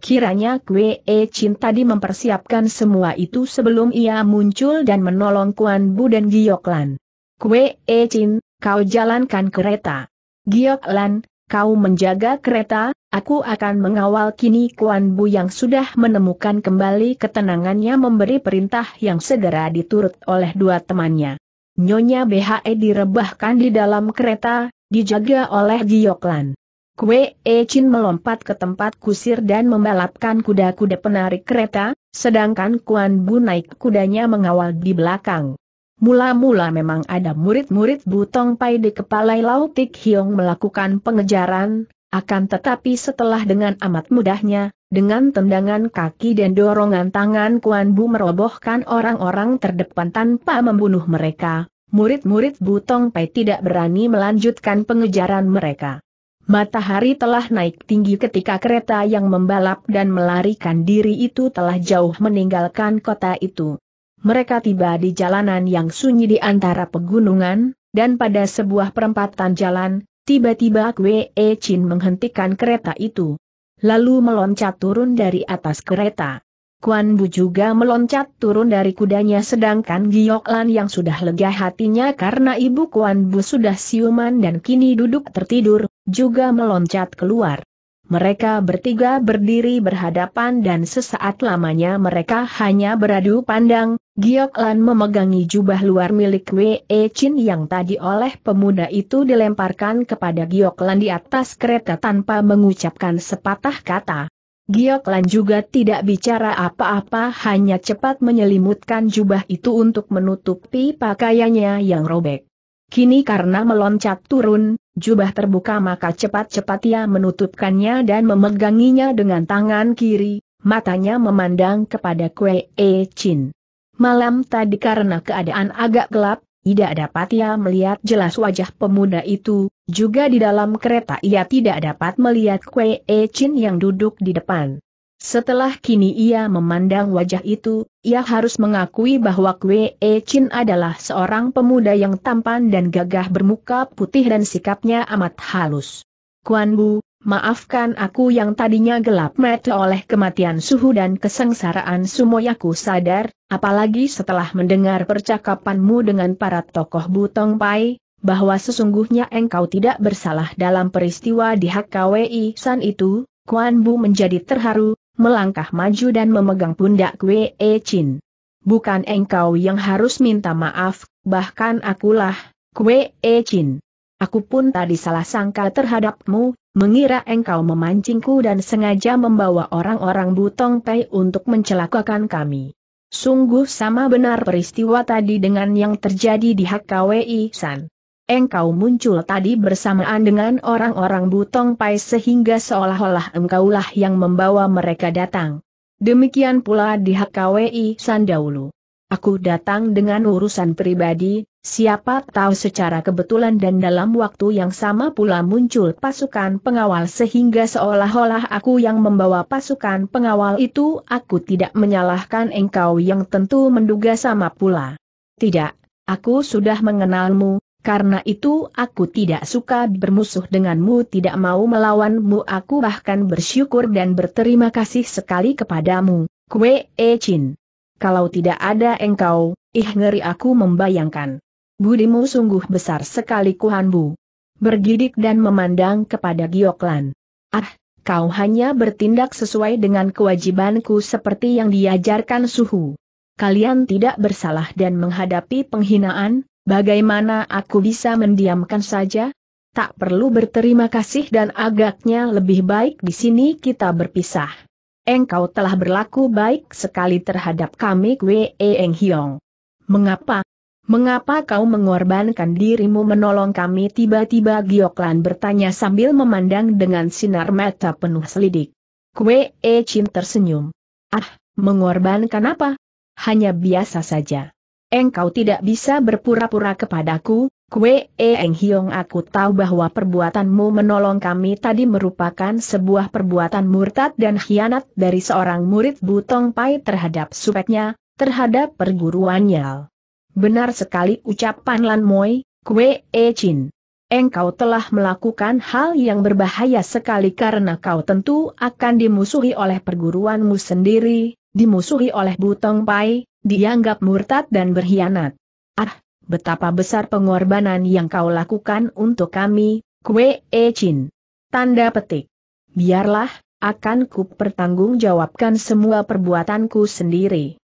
Kiranya Kwe E Chin tadi mempersiapkan semua itu sebelum ia muncul dan menolong Kuan Bu dan Lan. Kwe E Chin, kau jalankan kereta. Lan, kau menjaga kereta, aku akan mengawal kini Kuan Bu yang sudah menemukan kembali ketenangannya memberi perintah yang segera diturut oleh dua temannya. Nyonya BHE direbahkan di dalam kereta, dijaga oleh Gioklan. Kue E Chin melompat ke tempat kusir dan membalapkan kuda-kuda penarik kereta, sedangkan Kuan Bu naik kudanya mengawal di belakang. Mula-mula memang ada murid-murid Butong Pai di Kepalai Lau Tik Hiong melakukan pengejaran, akan tetapi setelah dengan amat mudahnya, dengan tendangan kaki dan dorongan tangan Kuan Bu merobohkan orang-orang terdepan tanpa membunuh mereka, murid-murid Butong Pai tidak berani melanjutkan pengejaran mereka. Matahari telah naik tinggi ketika kereta yang membalap dan melarikan diri itu telah jauh meninggalkan kota itu. Mereka tiba di jalanan yang sunyi di antara pegunungan, dan pada sebuah perempatan jalan, tiba-tiba Kwe E Chin menghentikan kereta itu. Lalu meloncat turun dari atas kereta. Kuan Bu juga meloncat turun dari kudanya sedangkan Giok Lan yang sudah lega hatinya karena ibu Kuan Bu sudah siuman dan kini duduk tertidur, juga meloncat keluar. Mereka bertiga berdiri berhadapan dan sesaat lamanya mereka hanya beradu pandang, Giok Lan memegangi jubah luar milik Wei Chin yang tadi oleh pemuda itu dilemparkan kepada Giok Lan di atas kereta tanpa mengucapkan sepatah kata. Lan juga tidak bicara apa-apa hanya cepat menyelimutkan jubah itu untuk menutupi pakaiannya yang robek. Kini karena meloncat turun, jubah terbuka maka cepat-cepat ia menutupkannya dan memeganginya dengan tangan kiri, matanya memandang kepada Kue E Chin. Malam tadi karena keadaan agak gelap, tidak dapat ia melihat jelas wajah pemuda itu, juga di dalam kereta ia tidak dapat melihat Kue E Chin yang duduk di depan. Setelah kini ia memandang wajah itu, ia harus mengakui bahwa Kue E Chin adalah seorang pemuda yang tampan dan gagah bermuka putih dan sikapnya amat halus. Kuan Bu, Maafkan aku yang tadinya gelap mata oleh kematian suhu dan kesengsaraan sumoyaku sadar, apalagi setelah mendengar percakapanmu dengan para tokoh Butong Pai, bahwa sesungguhnya engkau tidak bersalah dalam peristiwa di HKWI San itu, Kuan Bu menjadi terharu, melangkah maju dan memegang pundak E Chin. Bukan engkau yang harus minta maaf, bahkan akulah, E Chin. Aku pun tadi salah sangka terhadapmu, mengira engkau memancingku dan sengaja membawa orang-orang Butong Pei untuk mencelakakan kami. Sungguh sama benar peristiwa tadi dengan yang terjadi di HKWI San. Engkau muncul tadi bersamaan dengan orang-orang Butong Pai sehingga seolah-olah engkaulah yang membawa mereka datang. Demikian pula di HKWI Sandaulu. Aku datang dengan urusan pribadi, siapa tahu secara kebetulan dan dalam waktu yang sama pula muncul pasukan pengawal sehingga seolah-olah aku yang membawa pasukan pengawal itu aku tidak menyalahkan engkau yang tentu menduga sama pula. Tidak, aku sudah mengenalmu, karena itu aku tidak suka bermusuh denganmu tidak mau melawanmu aku bahkan bersyukur dan berterima kasih sekali kepadamu, Kwe E Chin. Kalau tidak ada engkau, ih ngeri aku membayangkan. Budimu sungguh besar sekali Kuhanbu. Bergidik dan memandang kepada Gioklan. Ah, kau hanya bertindak sesuai dengan kewajibanku seperti yang diajarkan suhu. Kalian tidak bersalah dan menghadapi penghinaan, bagaimana aku bisa mendiamkan saja? Tak perlu berterima kasih dan agaknya lebih baik di sini kita berpisah. Engkau telah berlaku baik sekali terhadap kami Kwe Eng Hiong. Mengapa Mengapa kau mengorbankan dirimu menolong kami? Tiba-tiba Gioklan bertanya sambil memandang dengan sinar mata penuh selidik. Kue E Chin tersenyum. Ah, mengorbankan apa? Hanya biasa saja. Engkau tidak bisa berpura-pura kepadaku, Kue E Eng Hiong aku tahu bahwa perbuatanmu menolong kami tadi merupakan sebuah perbuatan murtad dan hianat dari seorang murid Butong Pai terhadap supeknya, terhadap perguruannya. Benar sekali ucapan Lan Moi, Kue E Chin. Engkau telah melakukan hal yang berbahaya sekali karena kau tentu akan dimusuhi oleh perguruanmu sendiri, dimusuhi oleh Butong Pai, dianggap murtad dan berkhianat. Ah, betapa besar pengorbanan yang kau lakukan untuk kami, Kue E Chin. Tanda petik. Biarlah, akan ku pertanggungjawabkan semua perbuatanku sendiri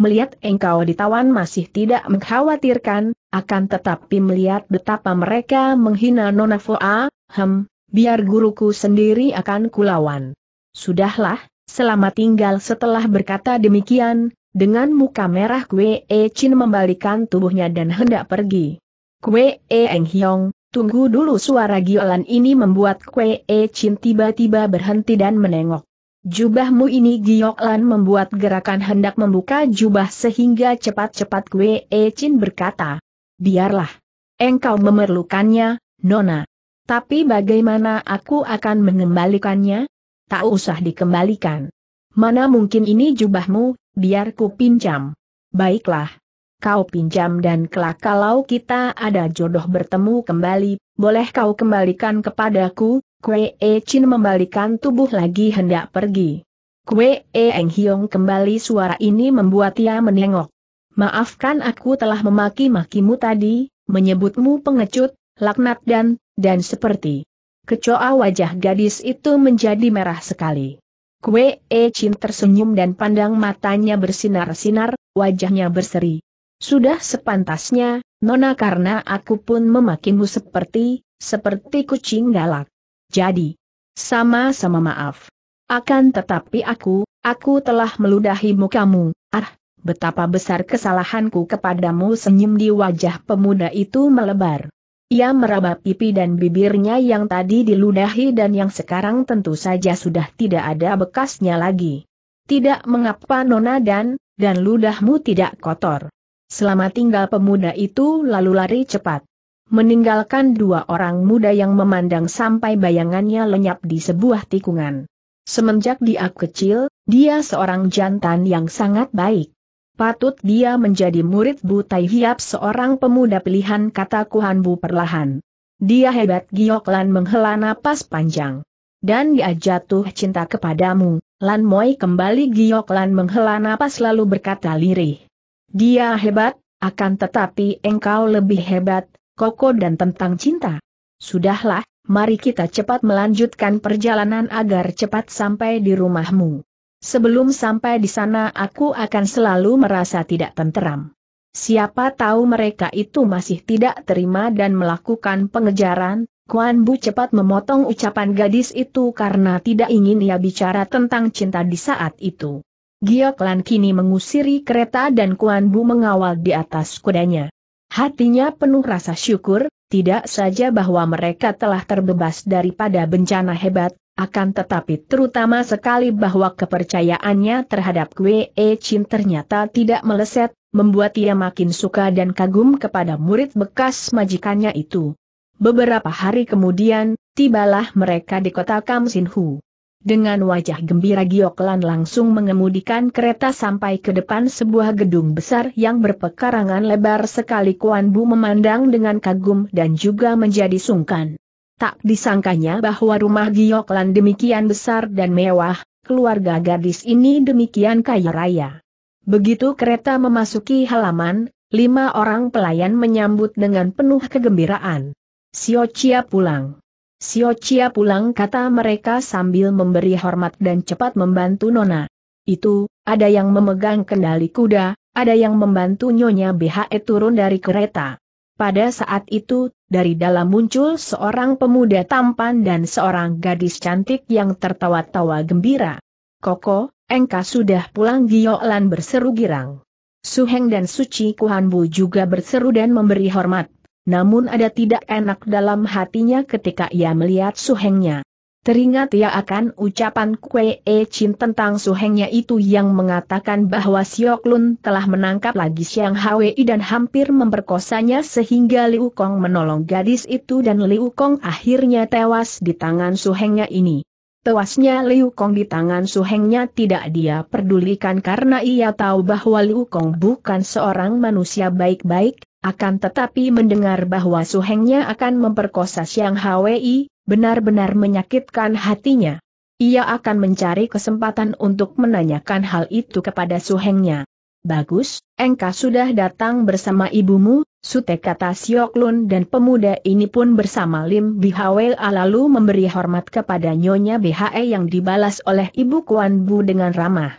melihat engkau ditawan masih tidak mengkhawatirkan, akan tetapi melihat betapa mereka menghina Nona Foa, hem, biar guruku sendiri akan kulawan. Sudahlah, selama tinggal setelah berkata demikian, dengan muka merah Kue E Chin membalikan tubuhnya dan hendak pergi. Kue E Eng Hiong, tunggu dulu suara giolan ini membuat Kue E Chin tiba-tiba berhenti dan menengok. Jubahmu ini giok Lan membuat gerakan hendak membuka jubah sehingga cepat-cepat Kwe E Chin berkata. Biarlah. Engkau memerlukannya, Nona. Tapi bagaimana aku akan mengembalikannya? Tak usah dikembalikan. Mana mungkin ini jubahmu, biar ku pinjam. Baiklah. Kau pinjam dan kelak kalau kita ada jodoh bertemu kembali, boleh kau kembalikan kepadaku, Kue E Chin membalikan tubuh lagi hendak pergi. Kue E Eng Hiong kembali suara ini membuat ia menengok. Maafkan aku telah memaki-makimu tadi, menyebutmu pengecut, laknat dan, dan seperti. Kecoa wajah gadis itu menjadi merah sekali. Kue E Chin tersenyum dan pandang matanya bersinar-sinar, wajahnya berseri. Sudah sepantasnya, Nona karena aku pun memakimu seperti, seperti kucing galak. Jadi, sama-sama maaf. Akan tetapi aku, aku telah meludahimu kamu, ah, betapa besar kesalahanku kepadamu senyum di wajah pemuda itu melebar. Ia meraba pipi dan bibirnya yang tadi diludahi dan yang sekarang tentu saja sudah tidak ada bekasnya lagi. Tidak mengapa nona dan, dan ludahmu tidak kotor. Selama tinggal pemuda itu lalu lari cepat meninggalkan dua orang muda yang memandang sampai bayangannya lenyap di sebuah tikungan. Semenjak dia kecil, dia seorang jantan yang sangat baik. Patut dia menjadi murid Butai Hiap seorang pemuda pilihan kata Kuhan Bu perlahan. Dia hebat Gioklan menghela napas panjang. Dan dia jatuh cinta kepadamu, Lan Moi kembali Gioklan menghela napas lalu berkata lirih. Dia hebat, akan tetapi engkau lebih hebat, koko dan tentang cinta. Sudahlah, mari kita cepat melanjutkan perjalanan agar cepat sampai di rumahmu. Sebelum sampai di sana aku akan selalu merasa tidak tenteram. Siapa tahu mereka itu masih tidak terima dan melakukan pengejaran, Kuan Bu cepat memotong ucapan gadis itu karena tidak ingin ia bicara tentang cinta di saat itu. Giok Lan kini mengusiri kereta dan Kuan Bu mengawal di atas kudanya. Hatinya penuh rasa syukur, tidak saja bahwa mereka telah terbebas daripada bencana hebat, akan tetapi terutama sekali bahwa kepercayaannya terhadap Kwe e Chin ternyata tidak meleset, membuat ia makin suka dan kagum kepada murid bekas majikannya itu. Beberapa hari kemudian, tibalah mereka di kota Kam dengan wajah gembira Gioklan langsung mengemudikan kereta sampai ke depan sebuah gedung besar yang berpekarangan lebar sekali Kuan Bu memandang dengan kagum dan juga menjadi sungkan. Tak disangkanya bahwa rumah Gioklan demikian besar dan mewah, keluarga gadis ini demikian kaya raya. Begitu kereta memasuki halaman, lima orang pelayan menyambut dengan penuh kegembiraan. Sio Chia pulang. Sio Chia pulang kata mereka sambil memberi hormat dan cepat membantu Nona. Itu, ada yang memegang kendali kuda, ada yang membantu Nyonya BHE turun dari kereta. Pada saat itu, dari dalam muncul seorang pemuda tampan dan seorang gadis cantik yang tertawa-tawa gembira. Koko, Engka sudah pulang Gio Lan berseru girang. Suheng dan Suci Kuhanbu juga berseru dan memberi hormat. Namun ada tidak enak dalam hatinya ketika ia melihat suhengnya. Teringat ia akan ucapan Kue E Chin tentang suhengnya itu yang mengatakan bahwa Siok Lun telah menangkap lagi Siang Hwi dan hampir memperkosanya sehingga Liu Kong menolong gadis itu dan Liu Kong akhirnya tewas di tangan suhengnya ini. Tewasnya Liu Kong di tangan Su Hengnya tidak dia pedulikan karena ia tahu bahwa Liu Kong bukan seorang manusia baik-baik, akan tetapi mendengar bahwa Su Hengnya akan memperkosa Siang Hwi, benar-benar menyakitkan hatinya. Ia akan mencari kesempatan untuk menanyakan hal itu kepada Su Hengnya. Bagus, engkau sudah datang bersama ibumu, Sute kata Sioklun dan pemuda ini pun bersama Lim Bihawel lalu memberi hormat kepada Nyonya BHE yang dibalas oleh Ibu Kuan Bu dengan ramah.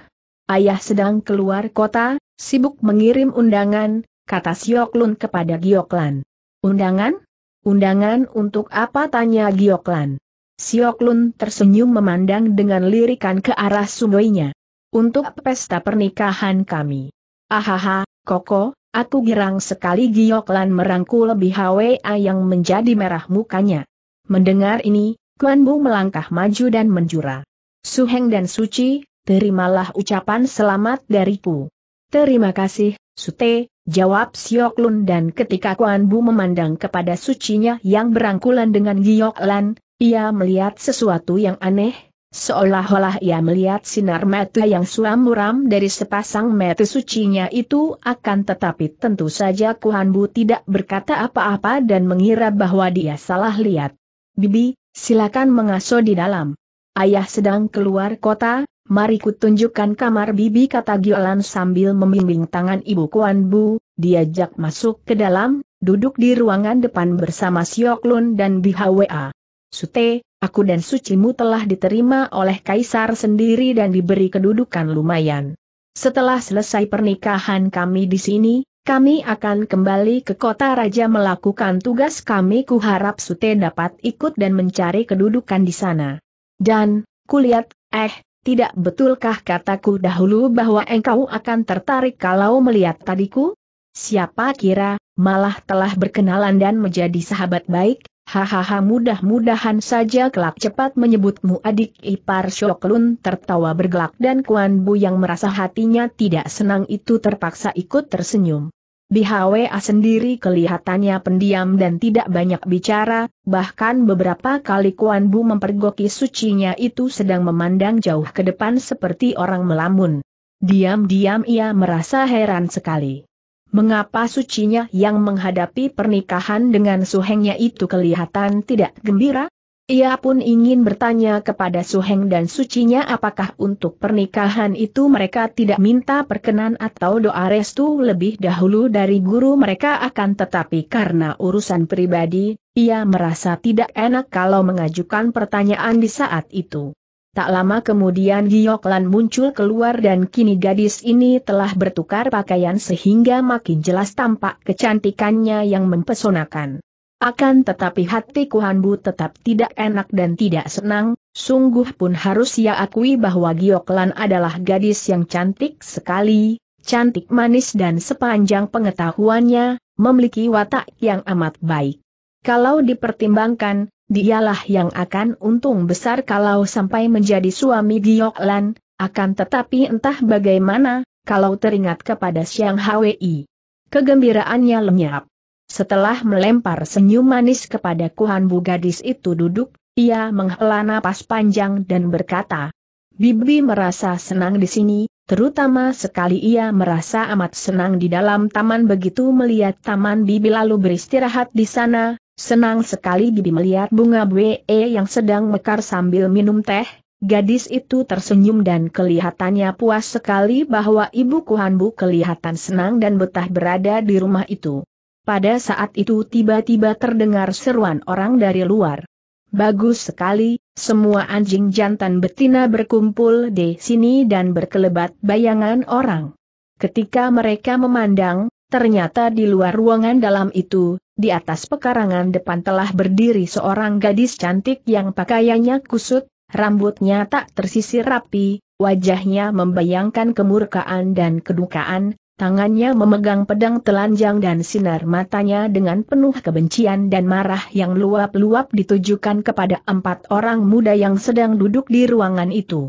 Ayah sedang keluar kota, sibuk mengirim undangan, kata Sioklun kepada Gioklan. Undangan? Undangan untuk apa tanya Gioklan? Sioklun tersenyum memandang dengan lirikan ke arah sungainya. Untuk pesta pernikahan kami. Ahaha, Koko, aku girang sekali Gioklan merangkul lebih HWA yang menjadi merah mukanya. Mendengar ini, Kuan Bu melangkah maju dan menjura. Suheng dan Suci, terimalah ucapan selamat dariku. Terima kasih, Sute, jawab Siok Lun dan ketika Kuan Bu memandang kepada sucinya yang berangkulan dengan Gioklan, ia melihat sesuatu yang aneh, Seolah-olah ia melihat sinar mata yang suram muram dari sepasang mata sucinya itu akan tetapi tentu saja Kuhanbu tidak berkata apa-apa dan mengira bahwa dia salah lihat. Bibi, silakan mengasuh di dalam. Ayah sedang keluar kota, mari kutunjukkan kamar Bibi kata Giolan sambil membimbing tangan ibu Bu, diajak masuk ke dalam, duduk di ruangan depan bersama Siok Lun dan Bihawa. Sute, aku dan sucimu telah diterima oleh kaisar sendiri dan diberi kedudukan lumayan. Setelah selesai pernikahan kami di sini, kami akan kembali ke kota raja melakukan tugas kami kuharap Sute dapat ikut dan mencari kedudukan di sana. Dan, kulihat, eh, tidak betulkah kataku dahulu bahwa engkau akan tertarik kalau melihat tadiku? Siapa kira, malah telah berkenalan dan menjadi sahabat baik, Hahaha mudah-mudahan saja kelak cepat menyebutmu adik ipar Syoklun tertawa bergelak dan Kuan Bu yang merasa hatinya tidak senang itu terpaksa ikut tersenyum. BHWA sendiri kelihatannya pendiam dan tidak banyak bicara, bahkan beberapa kali Kuan Bu mempergoki sucinya itu sedang memandang jauh ke depan seperti orang melamun. Diam-diam ia merasa heran sekali. Mengapa sucinya yang menghadapi pernikahan dengan suhengnya itu kelihatan tidak gembira? Ia pun ingin bertanya kepada Suheng dan sucinya apakah untuk pernikahan itu mereka tidak minta perkenan atau doa restu lebih dahulu dari guru mereka akan tetapi karena urusan pribadi, ia merasa tidak enak kalau mengajukan pertanyaan di saat itu. Tak lama kemudian Gioklan muncul keluar dan kini gadis ini telah bertukar pakaian sehingga makin jelas tampak kecantikannya yang mempesonakan. Akan tetapi hati Kuhanbu tetap tidak enak dan tidak senang, sungguh pun harus ia akui bahwa Gioklan adalah gadis yang cantik sekali, cantik manis dan sepanjang pengetahuannya, memiliki watak yang amat baik. Kalau dipertimbangkan, dialah yang akan untung besar kalau sampai menjadi suami Giok Lan, akan tetapi entah bagaimana, kalau teringat kepada Siang Hwi. Kegembiraannya lenyap. Setelah melempar senyum manis kepada Kuhan Bu gadis itu duduk, ia menghela napas panjang dan berkata, Bibi merasa senang di sini, terutama sekali ia merasa amat senang di dalam taman begitu melihat taman Bibi lalu beristirahat di sana, Senang sekali Bibi melihat bunga BE e yang sedang mekar sambil minum teh, gadis itu tersenyum dan kelihatannya puas sekali bahwa Ibu Kuhanbu kelihatan senang dan betah berada di rumah itu. Pada saat itu tiba-tiba terdengar seruan orang dari luar. Bagus sekali, semua anjing jantan betina berkumpul di sini dan berkelebat bayangan orang. Ketika mereka memandang, Ternyata di luar ruangan dalam itu, di atas pekarangan depan telah berdiri seorang gadis cantik yang pakaiannya kusut, rambutnya tak tersisir rapi, wajahnya membayangkan kemurkaan dan kedukaan, tangannya memegang pedang telanjang dan sinar matanya dengan penuh kebencian dan marah yang luap-luap ditujukan kepada empat orang muda yang sedang duduk di ruangan itu.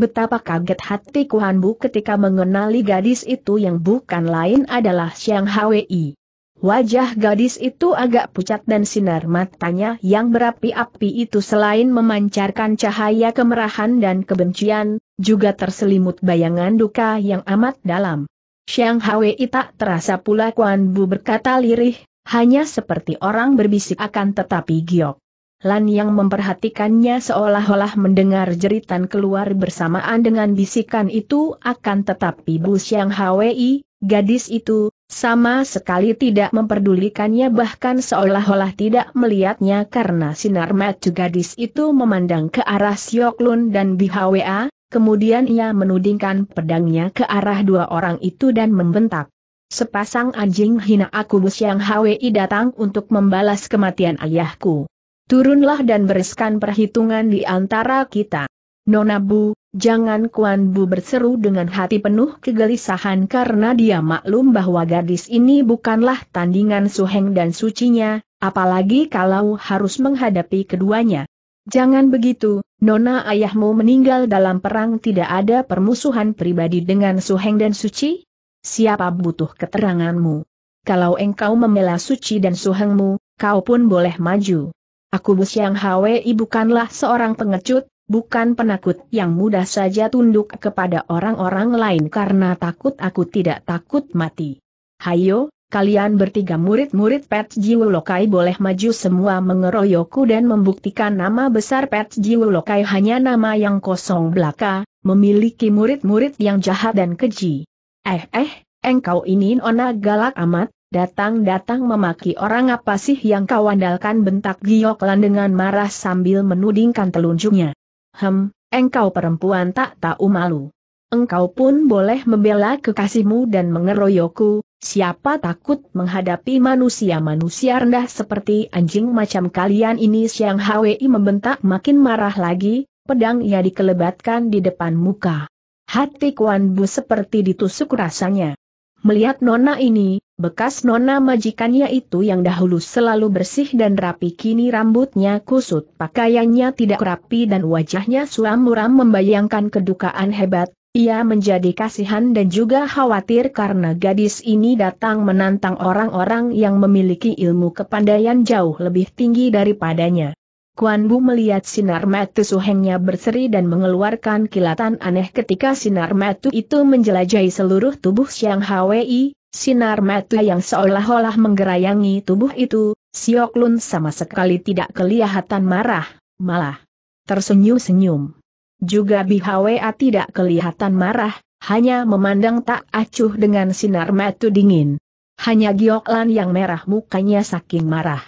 Betapa kaget hati Kuan Bu ketika mengenali gadis itu yang bukan lain adalah Xiang Hwei. Wajah gadis itu agak pucat dan sinar matanya yang berapi-api itu selain memancarkan cahaya kemerahan dan kebencian, juga terselimut bayangan duka yang amat dalam. Xiang Hwei tak terasa pula Kuan Bu berkata lirih, hanya seperti orang berbisik akan tetapi giok. Lan yang memperhatikannya seolah-olah mendengar jeritan keluar bersamaan dengan bisikan itu akan tetapi Bu Xiang Hwi, gadis itu, sama sekali tidak memperdulikannya bahkan seolah-olah tidak melihatnya karena sinar mata gadis itu memandang ke arah Siok Lun dan Bi Hwa. kemudian ia menudingkan pedangnya ke arah dua orang itu dan membentak. Sepasang anjing hina aku Bu Xiang Hwi datang untuk membalas kematian ayahku turunlah dan bereskan perhitungan di antara kita. Nona Bu, jangan Kuan Bu berseru dengan hati penuh kegelisahan karena dia maklum bahwa gadis ini bukanlah tandingan suheng dan sucinya, apalagi kalau harus menghadapi keduanya. Jangan begitu, Nona ayahmu meninggal dalam perang tidak ada permusuhan pribadi dengan suheng dan suci? Siapa butuh keteranganmu? Kalau engkau membela suci dan suhengmu, kau pun boleh maju. Aku yang Hwi bukanlah seorang pengecut, bukan penakut yang mudah saja tunduk kepada orang-orang lain karena takut aku tidak takut mati. Hayo, kalian bertiga murid-murid Pet Jiwulokai boleh maju semua mengeroyokku dan membuktikan nama besar Pet Jiwulokai hanya nama yang kosong belaka, memiliki murid-murid yang jahat dan keji. Eh eh, engkau ini nona galak amat, Datang-datang memaki orang apa sih yang kau andalkan bentak Gioklan dengan marah sambil menudingkan telunjuknya. Hem, engkau perempuan tak tahu malu. Engkau pun boleh membela kekasihmu dan mengeroyokku, siapa takut menghadapi manusia-manusia rendah seperti anjing macam kalian ini Siang Hwi membentak makin marah lagi, pedang ia dikelebatkan di depan muka. Hati Kuan Bu seperti ditusuk rasanya. Melihat nona ini, bekas nona majikannya itu yang dahulu selalu bersih dan rapi kini rambutnya kusut, pakaiannya tidak rapi dan wajahnya suam muram membayangkan kedukaan hebat, ia menjadi kasihan dan juga khawatir karena gadis ini datang menantang orang-orang yang memiliki ilmu kepandaian jauh lebih tinggi daripadanya. Kuan Bu melihat sinar metu suhengnya berseri dan mengeluarkan kilatan aneh ketika sinar metu itu menjelajahi seluruh tubuh Siang Hwi, sinar metu yang seolah-olah menggerayangi tubuh itu, Siok Lun sama sekali tidak kelihatan marah, malah tersenyum-senyum. Juga Bi Hwa tidak kelihatan marah, hanya memandang tak acuh dengan sinar metu dingin. Hanya Giok Lan yang merah mukanya saking marah.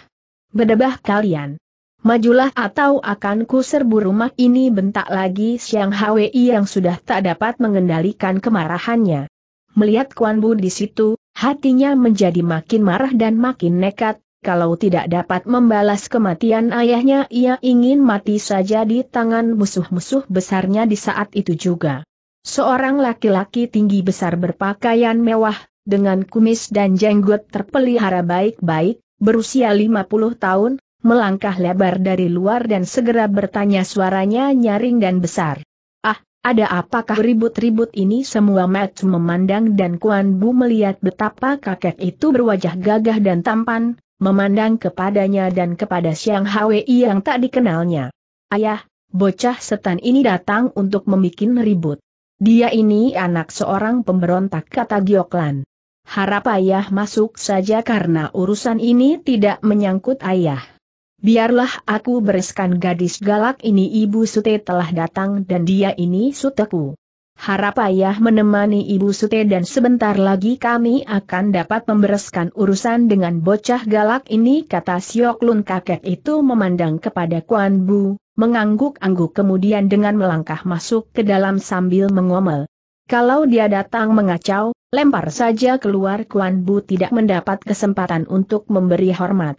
Bedebah kalian. Majulah atau akan ku serbu rumah ini bentak lagi Siang Hwi yang sudah tak dapat mengendalikan kemarahannya. Melihat Kuan Bu di situ, hatinya menjadi makin marah dan makin nekat, kalau tidak dapat membalas kematian ayahnya ia ingin mati saja di tangan musuh-musuh besarnya di saat itu juga. Seorang laki-laki tinggi besar berpakaian mewah, dengan kumis dan jenggot terpelihara baik-baik, berusia 50 tahun, melangkah lebar dari luar dan segera bertanya suaranya nyaring dan besar. Ah, ada apakah ribut-ribut ini semua Matt memandang dan Kuan Bu melihat betapa kakek itu berwajah gagah dan tampan, memandang kepadanya dan kepada Siang Hwi yang tak dikenalnya. Ayah, bocah setan ini datang untuk membuat ribut. Dia ini anak seorang pemberontak kata Gioklan. Harap ayah masuk saja karena urusan ini tidak menyangkut ayah. Biarlah aku bereskan gadis galak ini Ibu Sute telah datang dan dia ini suteku. Harap ayah menemani Ibu Sute dan sebentar lagi kami akan dapat membereskan urusan dengan bocah galak ini kata Sioklun kakek itu memandang kepada Kuan Bu, mengangguk-angguk kemudian dengan melangkah masuk ke dalam sambil mengomel. Kalau dia datang mengacau, lempar saja keluar Kuan Bu tidak mendapat kesempatan untuk memberi hormat.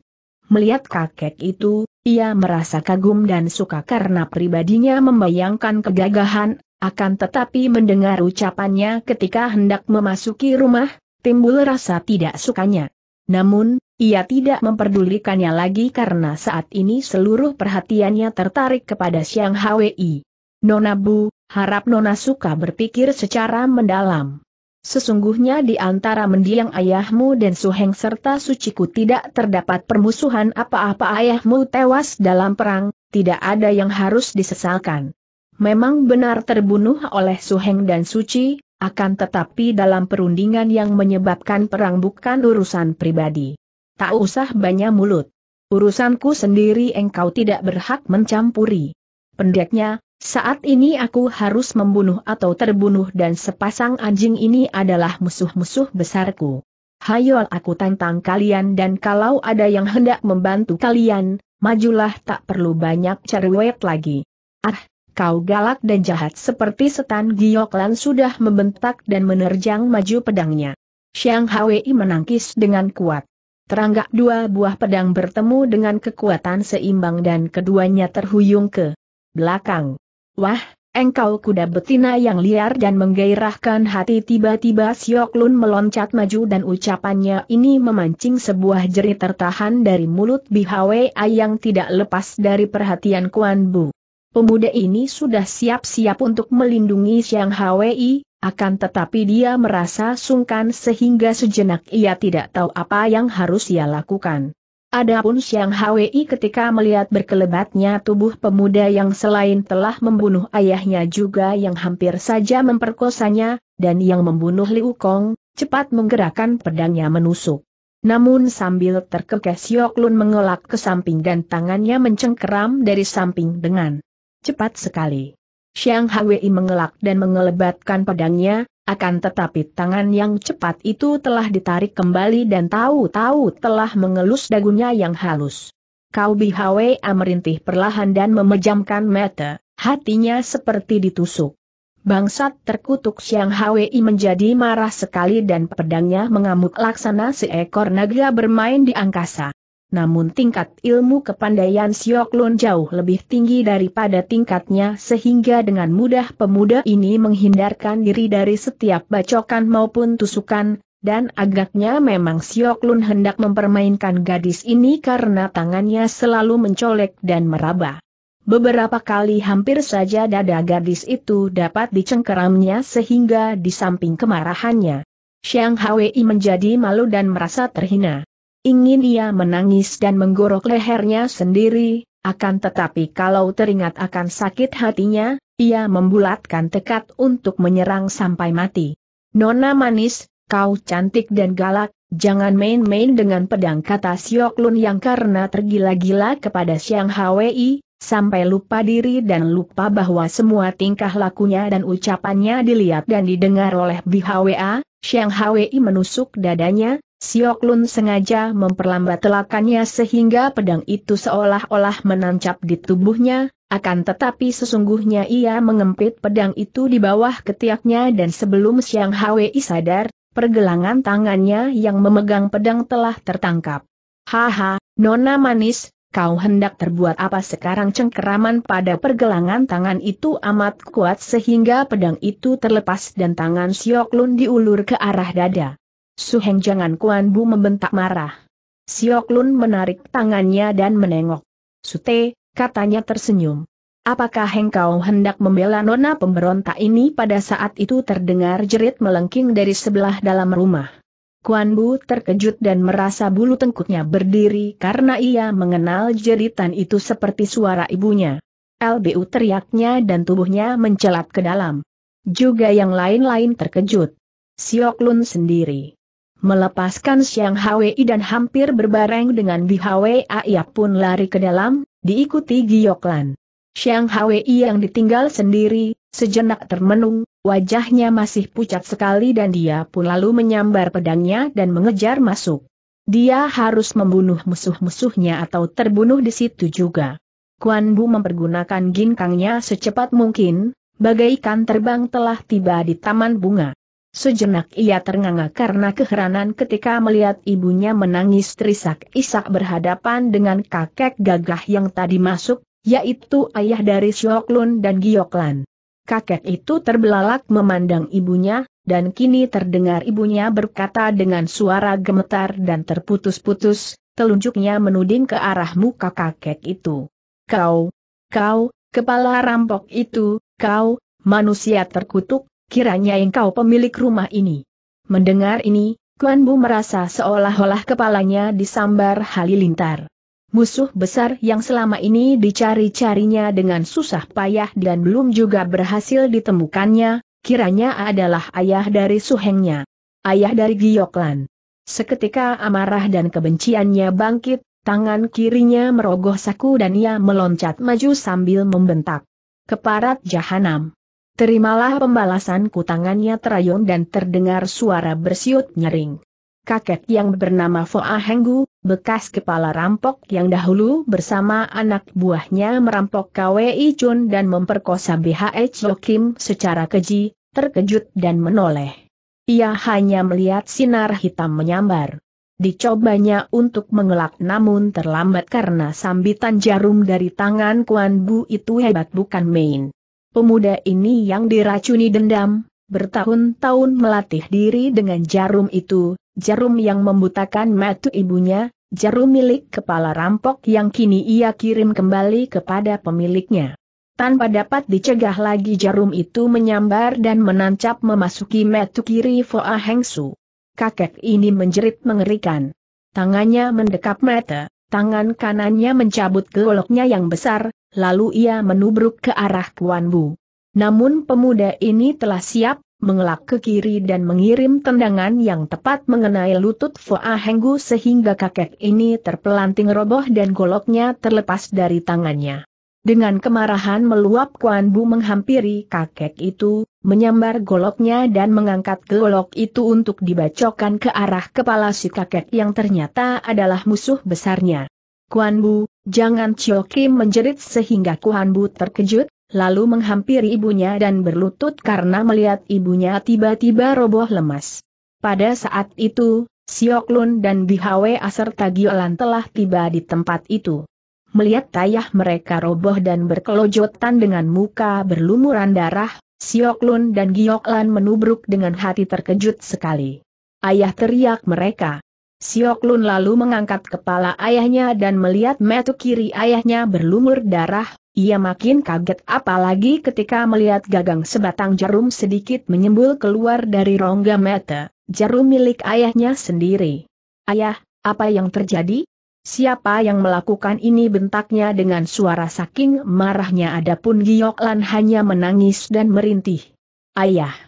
Melihat kakek itu, ia merasa kagum dan suka karena pribadinya membayangkan kegagahan, akan tetapi mendengar ucapannya ketika hendak memasuki rumah, timbul rasa tidak sukanya. Namun, ia tidak memperdulikannya lagi karena saat ini seluruh perhatiannya tertarik kepada Siang Hwi. Nona Bu, harap Nona suka berpikir secara mendalam. Sesungguhnya di antara mendiang ayahmu dan Suheng serta Suciku tidak terdapat permusuhan apa-apa ayahmu tewas dalam perang, tidak ada yang harus disesalkan. Memang benar terbunuh oleh Suheng dan Suci, akan tetapi dalam perundingan yang menyebabkan perang bukan urusan pribadi. Tak usah banyak mulut. Urusanku sendiri engkau tidak berhak mencampuri. Pendeknya, saat ini aku harus membunuh atau terbunuh dan sepasang anjing ini adalah musuh-musuh besarku. Hayo aku tantang kalian dan kalau ada yang hendak membantu kalian, majulah tak perlu banyak cerewet lagi. Ah, kau galak dan jahat seperti setan Gioklan sudah membentak dan menerjang maju pedangnya. Xiang Hwei menangkis dengan kuat. Teranggak dua buah pedang bertemu dengan kekuatan seimbang dan keduanya terhuyung ke belakang. Wah, engkau kuda betina yang liar dan menggairahkan hati tiba-tiba Siok Lun meloncat maju dan ucapannya ini memancing sebuah jerit tertahan dari mulut Bi Bihwe yang tidak lepas dari perhatian Kuan Bu. Pemuda ini sudah siap-siap untuk melindungi Siang Hwi, akan tetapi dia merasa sungkan sehingga sejenak ia tidak tahu apa yang harus ia lakukan. Adapun Siang Hwi ketika melihat berkelebatnya tubuh pemuda yang selain telah membunuh ayahnya juga yang hampir saja memperkosanya, dan yang membunuh Liu Kong, cepat menggerakkan pedangnya menusuk. Namun sambil terkekeh Siok Lun mengelak ke samping dan tangannya mencengkeram dari samping dengan cepat sekali. Siang Hwi mengelak dan mengelebatkan pedangnya, akan tetapi tangan yang cepat itu telah ditarik kembali dan tahu-tahu telah mengelus dagunya yang halus. Kau bihawe merintih perlahan dan memejamkan mata, hatinya seperti ditusuk. Bangsat terkutuk Siang Hwi menjadi marah sekali dan pedangnya mengamuk laksana seekor naga bermain di angkasa namun tingkat ilmu kepandaian Siok Lun jauh lebih tinggi daripada tingkatnya sehingga dengan mudah pemuda ini menghindarkan diri dari setiap bacokan maupun tusukan, dan agaknya memang Siok Lun hendak mempermainkan gadis ini karena tangannya selalu mencolek dan meraba. Beberapa kali hampir saja dada gadis itu dapat dicengkeramnya sehingga di samping kemarahannya. Xiang Hwei menjadi malu dan merasa terhina. Ingin ia menangis dan menggorok lehernya sendiri, akan tetapi kalau teringat akan sakit hatinya, ia membulatkan tekad untuk menyerang sampai mati. Nona manis, kau cantik dan galak, jangan main-main dengan pedang kata Siok Lun yang karena tergila-gila kepada Siang Hwi, sampai lupa diri dan lupa bahwa semua tingkah lakunya dan ucapannya dilihat dan didengar oleh Bi BHWA, Siang Hwi menusuk dadanya, Siok Lun sengaja memperlambat telakannya sehingga pedang itu seolah-olah menancap di tubuhnya, akan tetapi sesungguhnya ia mengempit pedang itu di bawah ketiaknya dan sebelum Siang Hwi sadar, pergelangan tangannya yang memegang pedang telah tertangkap. Haha, Nona Manis, kau hendak terbuat apa sekarang cengkeraman pada pergelangan tangan itu amat kuat sehingga pedang itu terlepas dan tangan Siok Lun diulur ke arah dada. Suheng jangan Kuan Bu membentak marah. Siok Lun menarik tangannya dan menengok. Sute, katanya tersenyum. Apakah engkau hendak membela nona pemberontak ini pada saat itu terdengar jerit melengking dari sebelah dalam rumah? Kuan Bu terkejut dan merasa bulu tengkuknya berdiri karena ia mengenal jeritan itu seperti suara ibunya. LBU teriaknya dan tubuhnya mencelat ke dalam. Juga yang lain-lain terkejut. Siok Lun sendiri melepaskan Siang Hwi dan hampir berbareng dengan Bi Hwei, ia pun lari ke dalam, diikuti Gioklan. Siang Hwi yang ditinggal sendiri, sejenak termenung, wajahnya masih pucat sekali dan dia pun lalu menyambar pedangnya dan mengejar masuk. Dia harus membunuh musuh-musuhnya atau terbunuh di situ juga. Kuan Bu mempergunakan ginkangnya secepat mungkin, bagaikan terbang telah tiba di taman bunga. Sejenak ia ternganga karena keheranan ketika melihat ibunya menangis terisak-isak berhadapan dengan kakek gagah yang tadi masuk, yaitu ayah dari Syoklun dan Gioklan. Kakek itu terbelalak memandang ibunya, dan kini terdengar ibunya berkata dengan suara gemetar dan terputus-putus, telunjuknya menuding ke arah muka kakek itu. Kau, kau, kepala rampok itu, kau, manusia terkutuk, kiranya engkau pemilik rumah ini. Mendengar ini, Kuan Bu merasa seolah-olah kepalanya disambar halilintar. Musuh besar yang selama ini dicari-carinya dengan susah payah dan belum juga berhasil ditemukannya, kiranya adalah ayah dari suhengnya. Ayah dari Giyoklan. Seketika amarah dan kebenciannya bangkit, tangan kirinya merogoh saku dan ia meloncat maju sambil membentak. Keparat jahanam. Terimalah pembalasan kutangannya terayun dan terdengar suara bersiut nyering. Kakek yang bernama Foa Henggu, bekas kepala rampok yang dahulu bersama anak buahnya merampok KWI Chun dan memperkosa BHE Chio Kim secara keji, terkejut dan menoleh. Ia hanya melihat sinar hitam menyambar. Dicobanya untuk mengelak namun terlambat karena sambitan jarum dari tangan Kuan Bu itu hebat bukan main. Pemuda ini yang diracuni dendam, bertahun-tahun melatih diri dengan jarum itu, jarum yang membutakan mata ibunya, jarum milik kepala rampok yang kini ia kirim kembali kepada pemiliknya. Tanpa dapat dicegah lagi jarum itu menyambar dan menancap memasuki metu kiri Foa Hengsu. Kakek ini menjerit mengerikan. Tangannya mendekap mata, tangan kanannya mencabut goloknya yang besar, lalu ia menubruk ke arah Kuan Bu. Namun pemuda ini telah siap, mengelak ke kiri dan mengirim tendangan yang tepat mengenai lutut Foa Henggu sehingga kakek ini terpelanting roboh dan goloknya terlepas dari tangannya. Dengan kemarahan meluap Kuan Bu menghampiri kakek itu, menyambar goloknya dan mengangkat golok itu untuk dibacokan ke arah kepala si kakek yang ternyata adalah musuh besarnya. Kuan Bu, jangan Chio Kim menjerit sehingga Kuan Bu terkejut, lalu menghampiri ibunya dan berlutut karena melihat ibunya tiba-tiba roboh lemas. Pada saat itu, Siok Lun dan Bihwe Aser Tagiolan telah tiba di tempat itu. Melihat tayah mereka roboh dan berkelojotan dengan muka berlumuran darah, Siok Lun dan Lan menubruk dengan hati terkejut sekali. Ayah teriak mereka. Siok Lun lalu mengangkat kepala ayahnya dan melihat metu kiri ayahnya berlumur darah, ia makin kaget apalagi ketika melihat gagang sebatang jarum sedikit menyembul keluar dari rongga mata, jarum milik ayahnya sendiri. Ayah, apa yang terjadi? Siapa yang melakukan ini bentaknya dengan suara saking marahnya adapun Giok Lan hanya menangis dan merintih. Ayah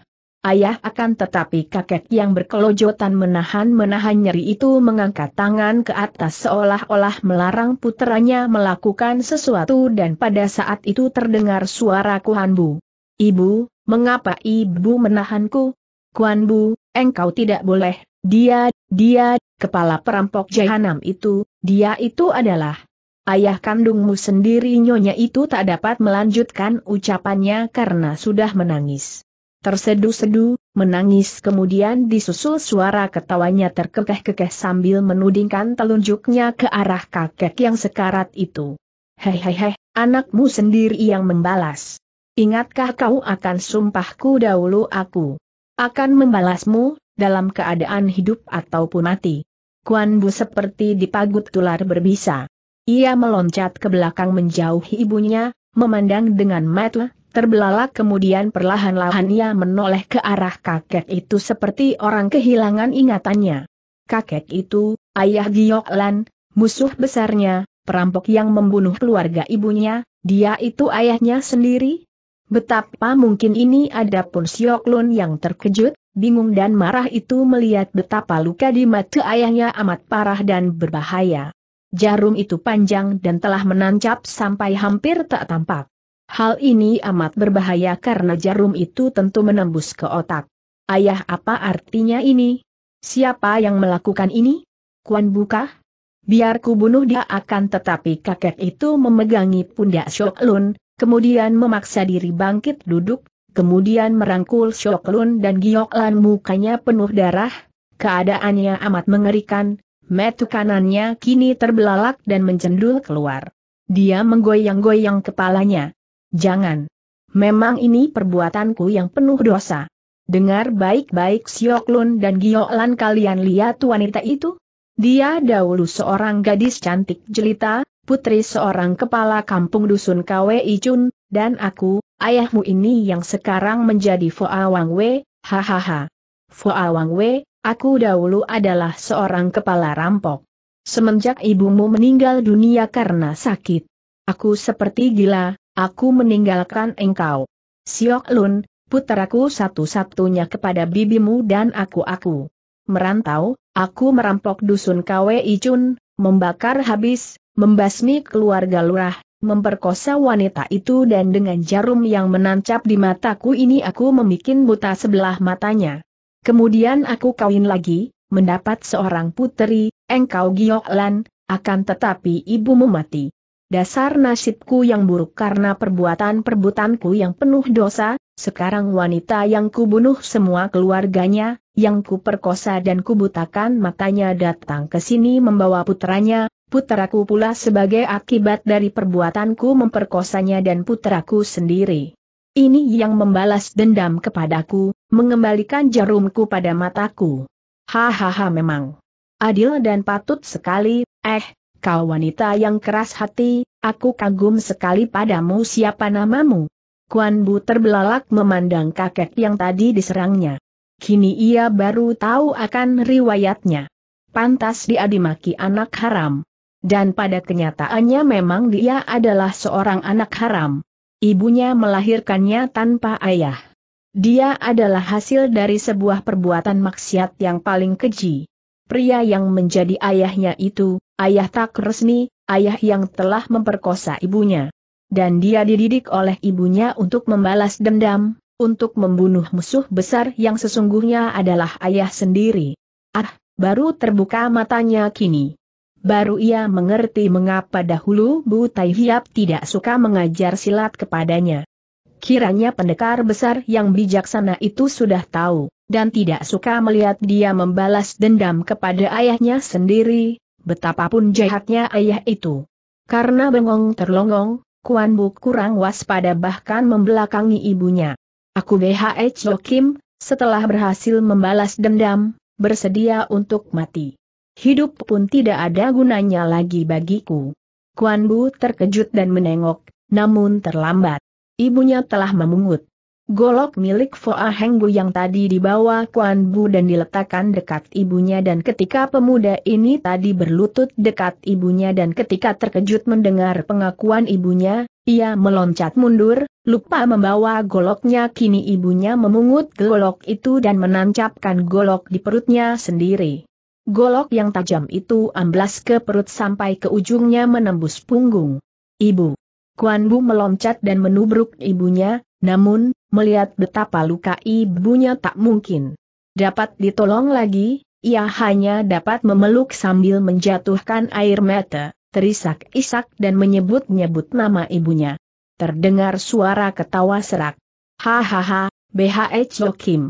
ayah akan tetapi kakek yang berkelojotan menahan-menahan nyeri itu mengangkat tangan ke atas seolah-olah melarang putranya melakukan sesuatu dan pada saat itu terdengar suara Kuan Bu. Ibu, mengapa ibu menahanku? Kuan Bu, engkau tidak boleh, dia, dia, kepala perampok jahanam itu, dia itu adalah ayah kandungmu sendiri nyonya itu tak dapat melanjutkan ucapannya karena sudah menangis tersedu-sedu, menangis kemudian disusul suara ketawanya terkekeh-kekeh sambil menudingkan telunjuknya ke arah kakek yang sekarat itu. Hehehe, anakmu sendiri yang membalas. Ingatkah kau akan sumpahku dahulu aku? Akan membalasmu, dalam keadaan hidup ataupun mati. Kuan Bu seperti dipagut tular berbisa. Ia meloncat ke belakang menjauhi ibunya, memandang dengan mata Terbelalak kemudian perlahan-lahan ia menoleh ke arah kakek itu seperti orang kehilangan ingatannya. Kakek itu, ayah Gioklan, musuh besarnya, perampok yang membunuh keluarga ibunya, dia itu ayahnya sendiri? Betapa mungkin ini ada pun Lun yang terkejut, bingung dan marah itu melihat betapa luka di mata ayahnya amat parah dan berbahaya. Jarum itu panjang dan telah menancap sampai hampir tak tampak. Hal ini amat berbahaya karena jarum itu tentu menembus ke otak. Ayah apa artinya ini? Siapa yang melakukan ini? Kuan buka, Biar ku bunuh dia akan tetapi kakek itu memegangi pundak Shok Lun, kemudian memaksa diri bangkit duduk, kemudian merangkul Shok Lun dan Giok Lan mukanya penuh darah, keadaannya amat mengerikan, metu kanannya kini terbelalak dan mencendul keluar. Dia menggoyang-goyang kepalanya. Jangan. Memang ini perbuatanku yang penuh dosa. Dengar baik-baik Siok Lun dan Lan kalian lihat wanita itu? Dia dahulu seorang gadis cantik jelita, putri seorang kepala kampung dusun Kwe Icun, dan aku, ayahmu ini yang sekarang menjadi Foa Wang Wei, hahaha. Foa Wang Wei, aku dahulu adalah seorang kepala rampok. Semenjak ibumu meninggal dunia karena sakit. Aku seperti gila, Aku meninggalkan engkau. Siok Lun, puteraku satu-satunya kepada bibimu dan aku-aku. Merantau, aku merampok dusun KWI Icun, membakar habis, membasmi keluarga lurah, memperkosa wanita itu dan dengan jarum yang menancap di mataku ini aku memikin buta sebelah matanya. Kemudian aku kawin lagi, mendapat seorang puteri, engkau Gioklan, akan tetapi ibumu mati dasar nasibku yang buruk karena perbuatan-perbuatanku yang penuh dosa, sekarang wanita yang kubunuh semua keluarganya, yang kuperkosa dan kubutakan matanya datang ke sini membawa putranya, putraku pula sebagai akibat dari perbuatanku memperkosanya dan putraku sendiri. Ini yang membalas dendam kepadaku, mengembalikan jarumku pada mataku. Hahaha memang. Adil dan patut sekali, eh, kau wanita yang keras hati, aku kagum sekali padamu siapa namamu. Kuan Bu terbelalak memandang kakek yang tadi diserangnya. Kini ia baru tahu akan riwayatnya. Pantas dia dimaki anak haram. Dan pada kenyataannya memang dia adalah seorang anak haram. Ibunya melahirkannya tanpa ayah. Dia adalah hasil dari sebuah perbuatan maksiat yang paling keji. Pria yang menjadi ayahnya itu, ayah tak resmi, ayah yang telah memperkosa ibunya. Dan dia dididik oleh ibunya untuk membalas dendam, untuk membunuh musuh besar yang sesungguhnya adalah ayah sendiri. Ah, baru terbuka matanya kini. Baru ia mengerti mengapa dahulu Bu Tai Hiap tidak suka mengajar silat kepadanya. Kiranya pendekar besar yang bijaksana itu sudah tahu, dan tidak suka melihat dia membalas dendam kepada ayahnya sendiri, betapapun jahatnya ayah itu. Karena bengong terlongong, Kuan Bu kurang waspada bahkan membelakangi ibunya. Aku BHE Cho Kim, setelah berhasil membalas dendam, bersedia untuk mati. Hidup pun tidak ada gunanya lagi bagiku. Kuan Bu terkejut dan menengok, namun terlambat. Ibunya telah memungut. Golok milik Foa Henggu yang tadi dibawa Kuan Bu dan diletakkan dekat ibunya dan ketika pemuda ini tadi berlutut dekat ibunya dan ketika terkejut mendengar pengakuan ibunya, ia meloncat mundur, lupa membawa goloknya kini ibunya memungut golok itu dan menancapkan golok di perutnya sendiri. Golok yang tajam itu amblas ke perut sampai ke ujungnya menembus punggung. Ibu. Kuan Bu meloncat dan menubruk ibunya, namun, melihat betapa luka ibunya tak mungkin dapat ditolong lagi, ia hanya dapat memeluk sambil menjatuhkan air mata, terisak-isak dan menyebut-nyebut nama ibunya. Terdengar suara ketawa serak. Hahaha, BHH e Jokim.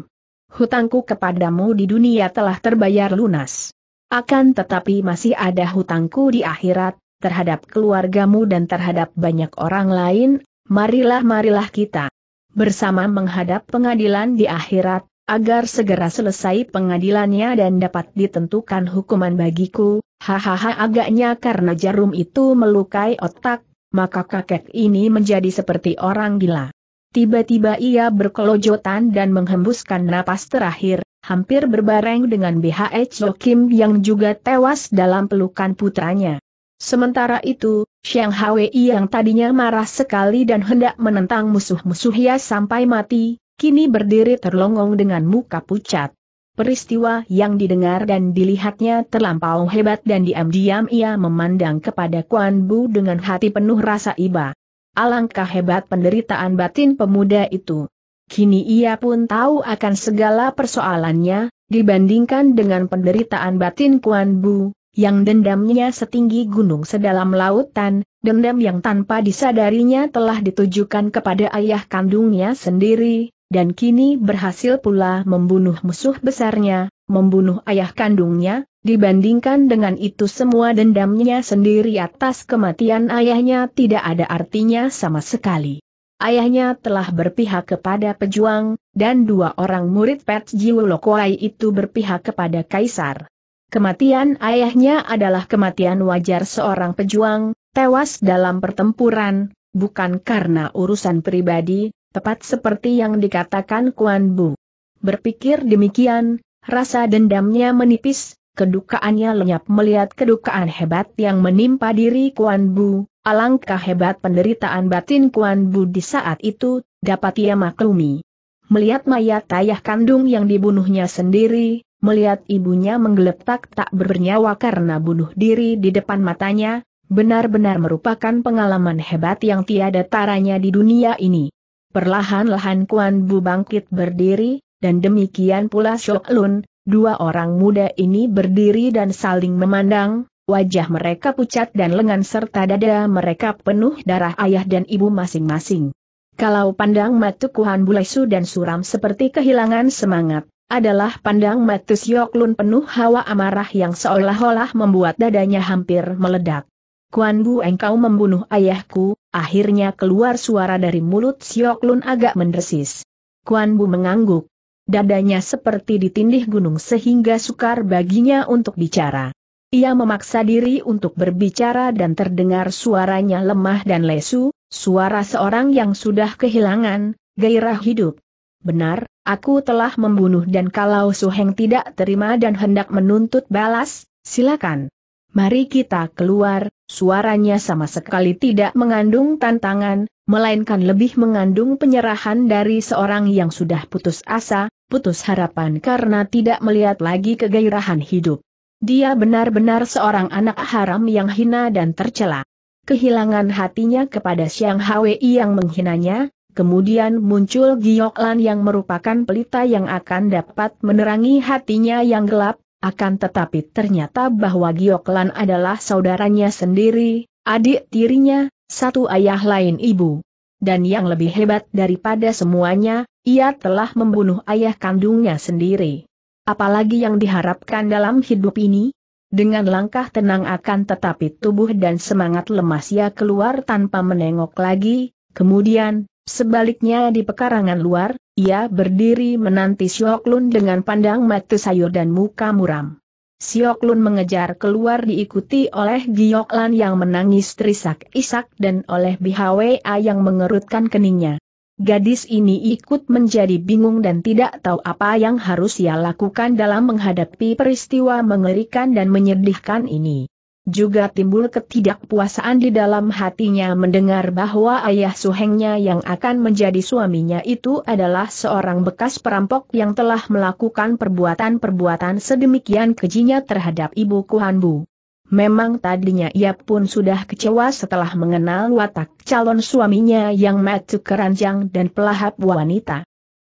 Hutangku kepadamu di dunia telah terbayar lunas. Akan tetapi masih ada hutangku di akhirat, terhadap keluargamu dan terhadap banyak orang lain, marilah-marilah kita bersama menghadap pengadilan di akhirat, agar segera selesai pengadilannya dan dapat ditentukan hukuman bagiku, hahaha agaknya karena jarum itu melukai otak, maka kakek ini menjadi seperti orang gila. Tiba-tiba ia berkelojotan dan menghembuskan napas terakhir, hampir berbareng dengan BH e Chokim yang juga tewas dalam pelukan putranya. Sementara itu, Xiang Hwei yang tadinya marah sekali dan hendak menentang musuh-musuhnya sampai mati, kini berdiri terlongong dengan muka pucat. Peristiwa yang didengar dan dilihatnya terlampau hebat dan diam-diam ia memandang kepada Kuan Bu dengan hati penuh rasa iba. Alangkah hebat penderitaan batin pemuda itu. Kini ia pun tahu akan segala persoalannya, dibandingkan dengan penderitaan batin Kuan Bu, yang dendamnya setinggi gunung sedalam lautan, dendam yang tanpa disadarinya telah ditujukan kepada ayah kandungnya sendiri, dan kini berhasil pula membunuh musuh besarnya, membunuh ayah kandungnya, dibandingkan dengan itu semua dendamnya sendiri atas kematian ayahnya tidak ada artinya sama sekali. Ayahnya telah berpihak kepada pejuang, dan dua orang murid Pet Jiwulokoai itu berpihak kepada Kaisar. Kematian ayahnya adalah kematian wajar seorang pejuang, tewas dalam pertempuran, bukan karena urusan pribadi, tepat seperti yang dikatakan Kuan Bu. Berpikir demikian, rasa dendamnya menipis, kedukaannya lenyap melihat kedukaan hebat yang menimpa diri Kuan Bu, alangkah hebat penderitaan batin Kuan Bu di saat itu, dapat ia maklumi. Melihat mayat ayah kandung yang dibunuhnya sendiri, Melihat ibunya menggeletak tak bernyawa karena bunuh diri di depan matanya, benar-benar merupakan pengalaman hebat yang tiada taranya di dunia ini. Perlahan-lahan Kuan Bu bangkit berdiri, dan demikian pula Shok Lun, dua orang muda ini berdiri dan saling memandang, wajah mereka pucat dan lengan serta dada mereka penuh darah ayah dan ibu masing-masing. Kalau pandang mata Kuan Bu lesu dan suram seperti kehilangan semangat, adalah pandang Matus Yoklun penuh hawa amarah yang seolah-olah membuat dadanya hampir meledak. Kuan Bu engkau membunuh ayahku, akhirnya keluar suara dari mulut Lun agak mendesis. Kuan Bu mengangguk. Dadanya seperti ditindih gunung sehingga sukar baginya untuk bicara. Ia memaksa diri untuk berbicara dan terdengar suaranya lemah dan lesu, suara seorang yang sudah kehilangan, gairah hidup. Benar, Aku telah membunuh dan kalau Su Heng tidak terima dan hendak menuntut balas, silakan. Mari kita keluar, suaranya sama sekali tidak mengandung tantangan, melainkan lebih mengandung penyerahan dari seorang yang sudah putus asa, putus harapan karena tidak melihat lagi kegairahan hidup. Dia benar-benar seorang anak haram yang hina dan tercela. Kehilangan hatinya kepada Xiang Hwei yang menghinanya, Kemudian muncul Gioklan yang merupakan pelita yang akan dapat menerangi hatinya yang gelap, akan tetapi ternyata bahwa Gioklan adalah saudaranya sendiri, adik tirinya, satu ayah lain ibu. Dan yang lebih hebat daripada semuanya, ia telah membunuh ayah kandungnya sendiri. Apalagi yang diharapkan dalam hidup ini? Dengan langkah tenang akan tetapi tubuh dan semangat lemas ia keluar tanpa menengok lagi, kemudian, Sebaliknya di pekarangan luar, ia berdiri menanti Sioklun dengan pandang mata sayur dan muka muram. Sioklun mengejar keluar diikuti oleh Gioklan yang menangis terisak-isak dan oleh A yang mengerutkan keningnya. Gadis ini ikut menjadi bingung dan tidak tahu apa yang harus ia lakukan dalam menghadapi peristiwa mengerikan dan menyedihkan ini juga timbul ketidakpuasaan di dalam hatinya mendengar bahwa ayah suhengnya yang akan menjadi suaminya itu adalah seorang bekas perampok yang telah melakukan perbuatan-perbuatan sedemikian kejinya terhadap ibu Kuhanbu. Memang tadinya ia pun sudah kecewa setelah mengenal watak calon suaminya yang matuk keranjang dan pelahap wanita.